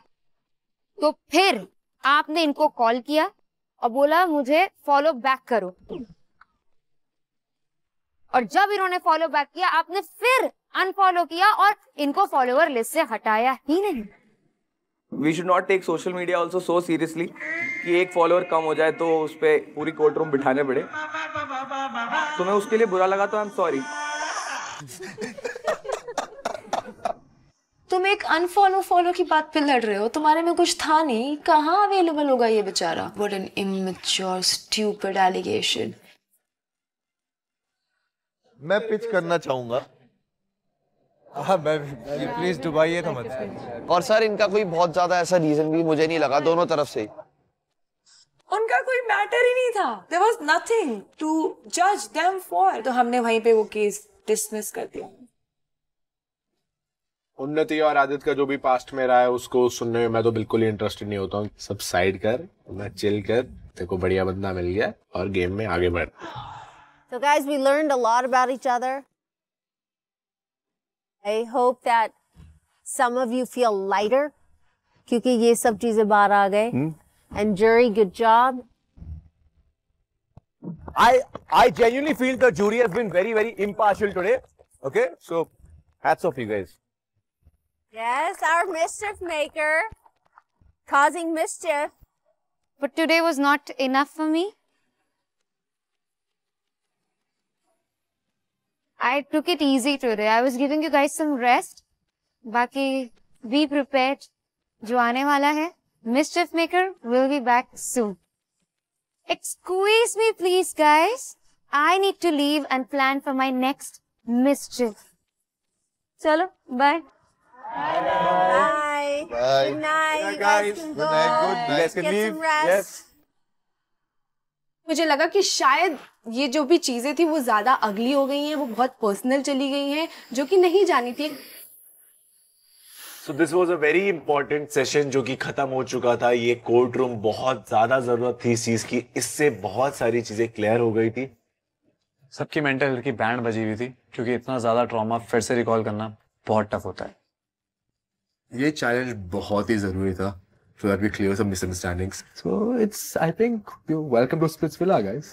तो फिर आपने इनको कॉल किया और बोला मुझे फॉलो बैक करो और जब इन्होंने फॉलो बैक किया आपने फिर अनफॉलो किया और इनको फॉलोअर लिस्ट से हटाया ही नहीं we should not take social media also so seriously कि एक फॉलोअर कम हो जाए तो उस पर पूरी कोर्ट रूम बिठाने पड़े तुम्हें उसके लिए बुरा लगा तो आई एम सॉरी तुम एक अनफॉलो फॉलो की बात पे लड़ रहे हो तुम्हारे में कुछ था नहीं कहाँ अवेलेबल होगा ये बेचारा what an immature stupid allegation मैं पिच करना चाहूंगा प्लीज डुबाइए तो मत और सर इनका कोई बहुत ज्यादा ऐसा रीजन भी मुझे नहीं लगा दोनों तरफ से उनका कोई मैटर ही नहीं था देर वॉज नथिंग टू जज देम फॉर तो हमने वहीं पे वो केस डिसमिस कर दिया उन्नति और आदित्य का जो भी पास्ट में रहा है उसको सुनने में मैं तो बिल्कुल ही इंटरेस्टेड नहीं होता हूँ सब साइड कर मैं चिल कर तेरे को बढ़िया बंदा मिल गया और गेम में आगे बढ़ So guys, we learned a lot about each other. I hope that some of you feel lighter क्योंकि ये सब चीजें बाहर आ गए and jury good job I I genuinely feel the jury has been very very impartial today. Okay, so hats off you guys. Yes, our mischief maker, causing mischief. But today was not enough for me. I took it easy today. I was giving you guys some rest. Baki, be prepared. Jo aane wala hai, mischief maker will be back soon. Excuse me please guys. I need to leave and plan for my next mischief. Chalo, bye. Bye. Bye. Bye. Good night. guys. Good night. Good night. leave. Yes. मुझे लगा कि शायद ये जो भी चीज़ें थी वो ज़्यादा अगली हो गई हैं वो बहुत पर्सनल चली गई हैं जो कि नहीं जानी थी so this was a very important session जो कि खत्म हो चुका था ये कोर्ट रूम बहुत ज़्यादा ज़रूरत थी इस चीज़ की इससे बहुत सारी चीज़ें क्लियर हो गई थी सबकी मेंटल हेल्थ की बैंड बजी हुई थी क्योंकि इतना ज़्यादा ट्रॉमा फिर से रिकॉल करना बहुत टफ होता है ये चैलेंज बहुत ही जरूरी था so that we clear some misunderstandings so it's I think you welcome to Splitsvilla guys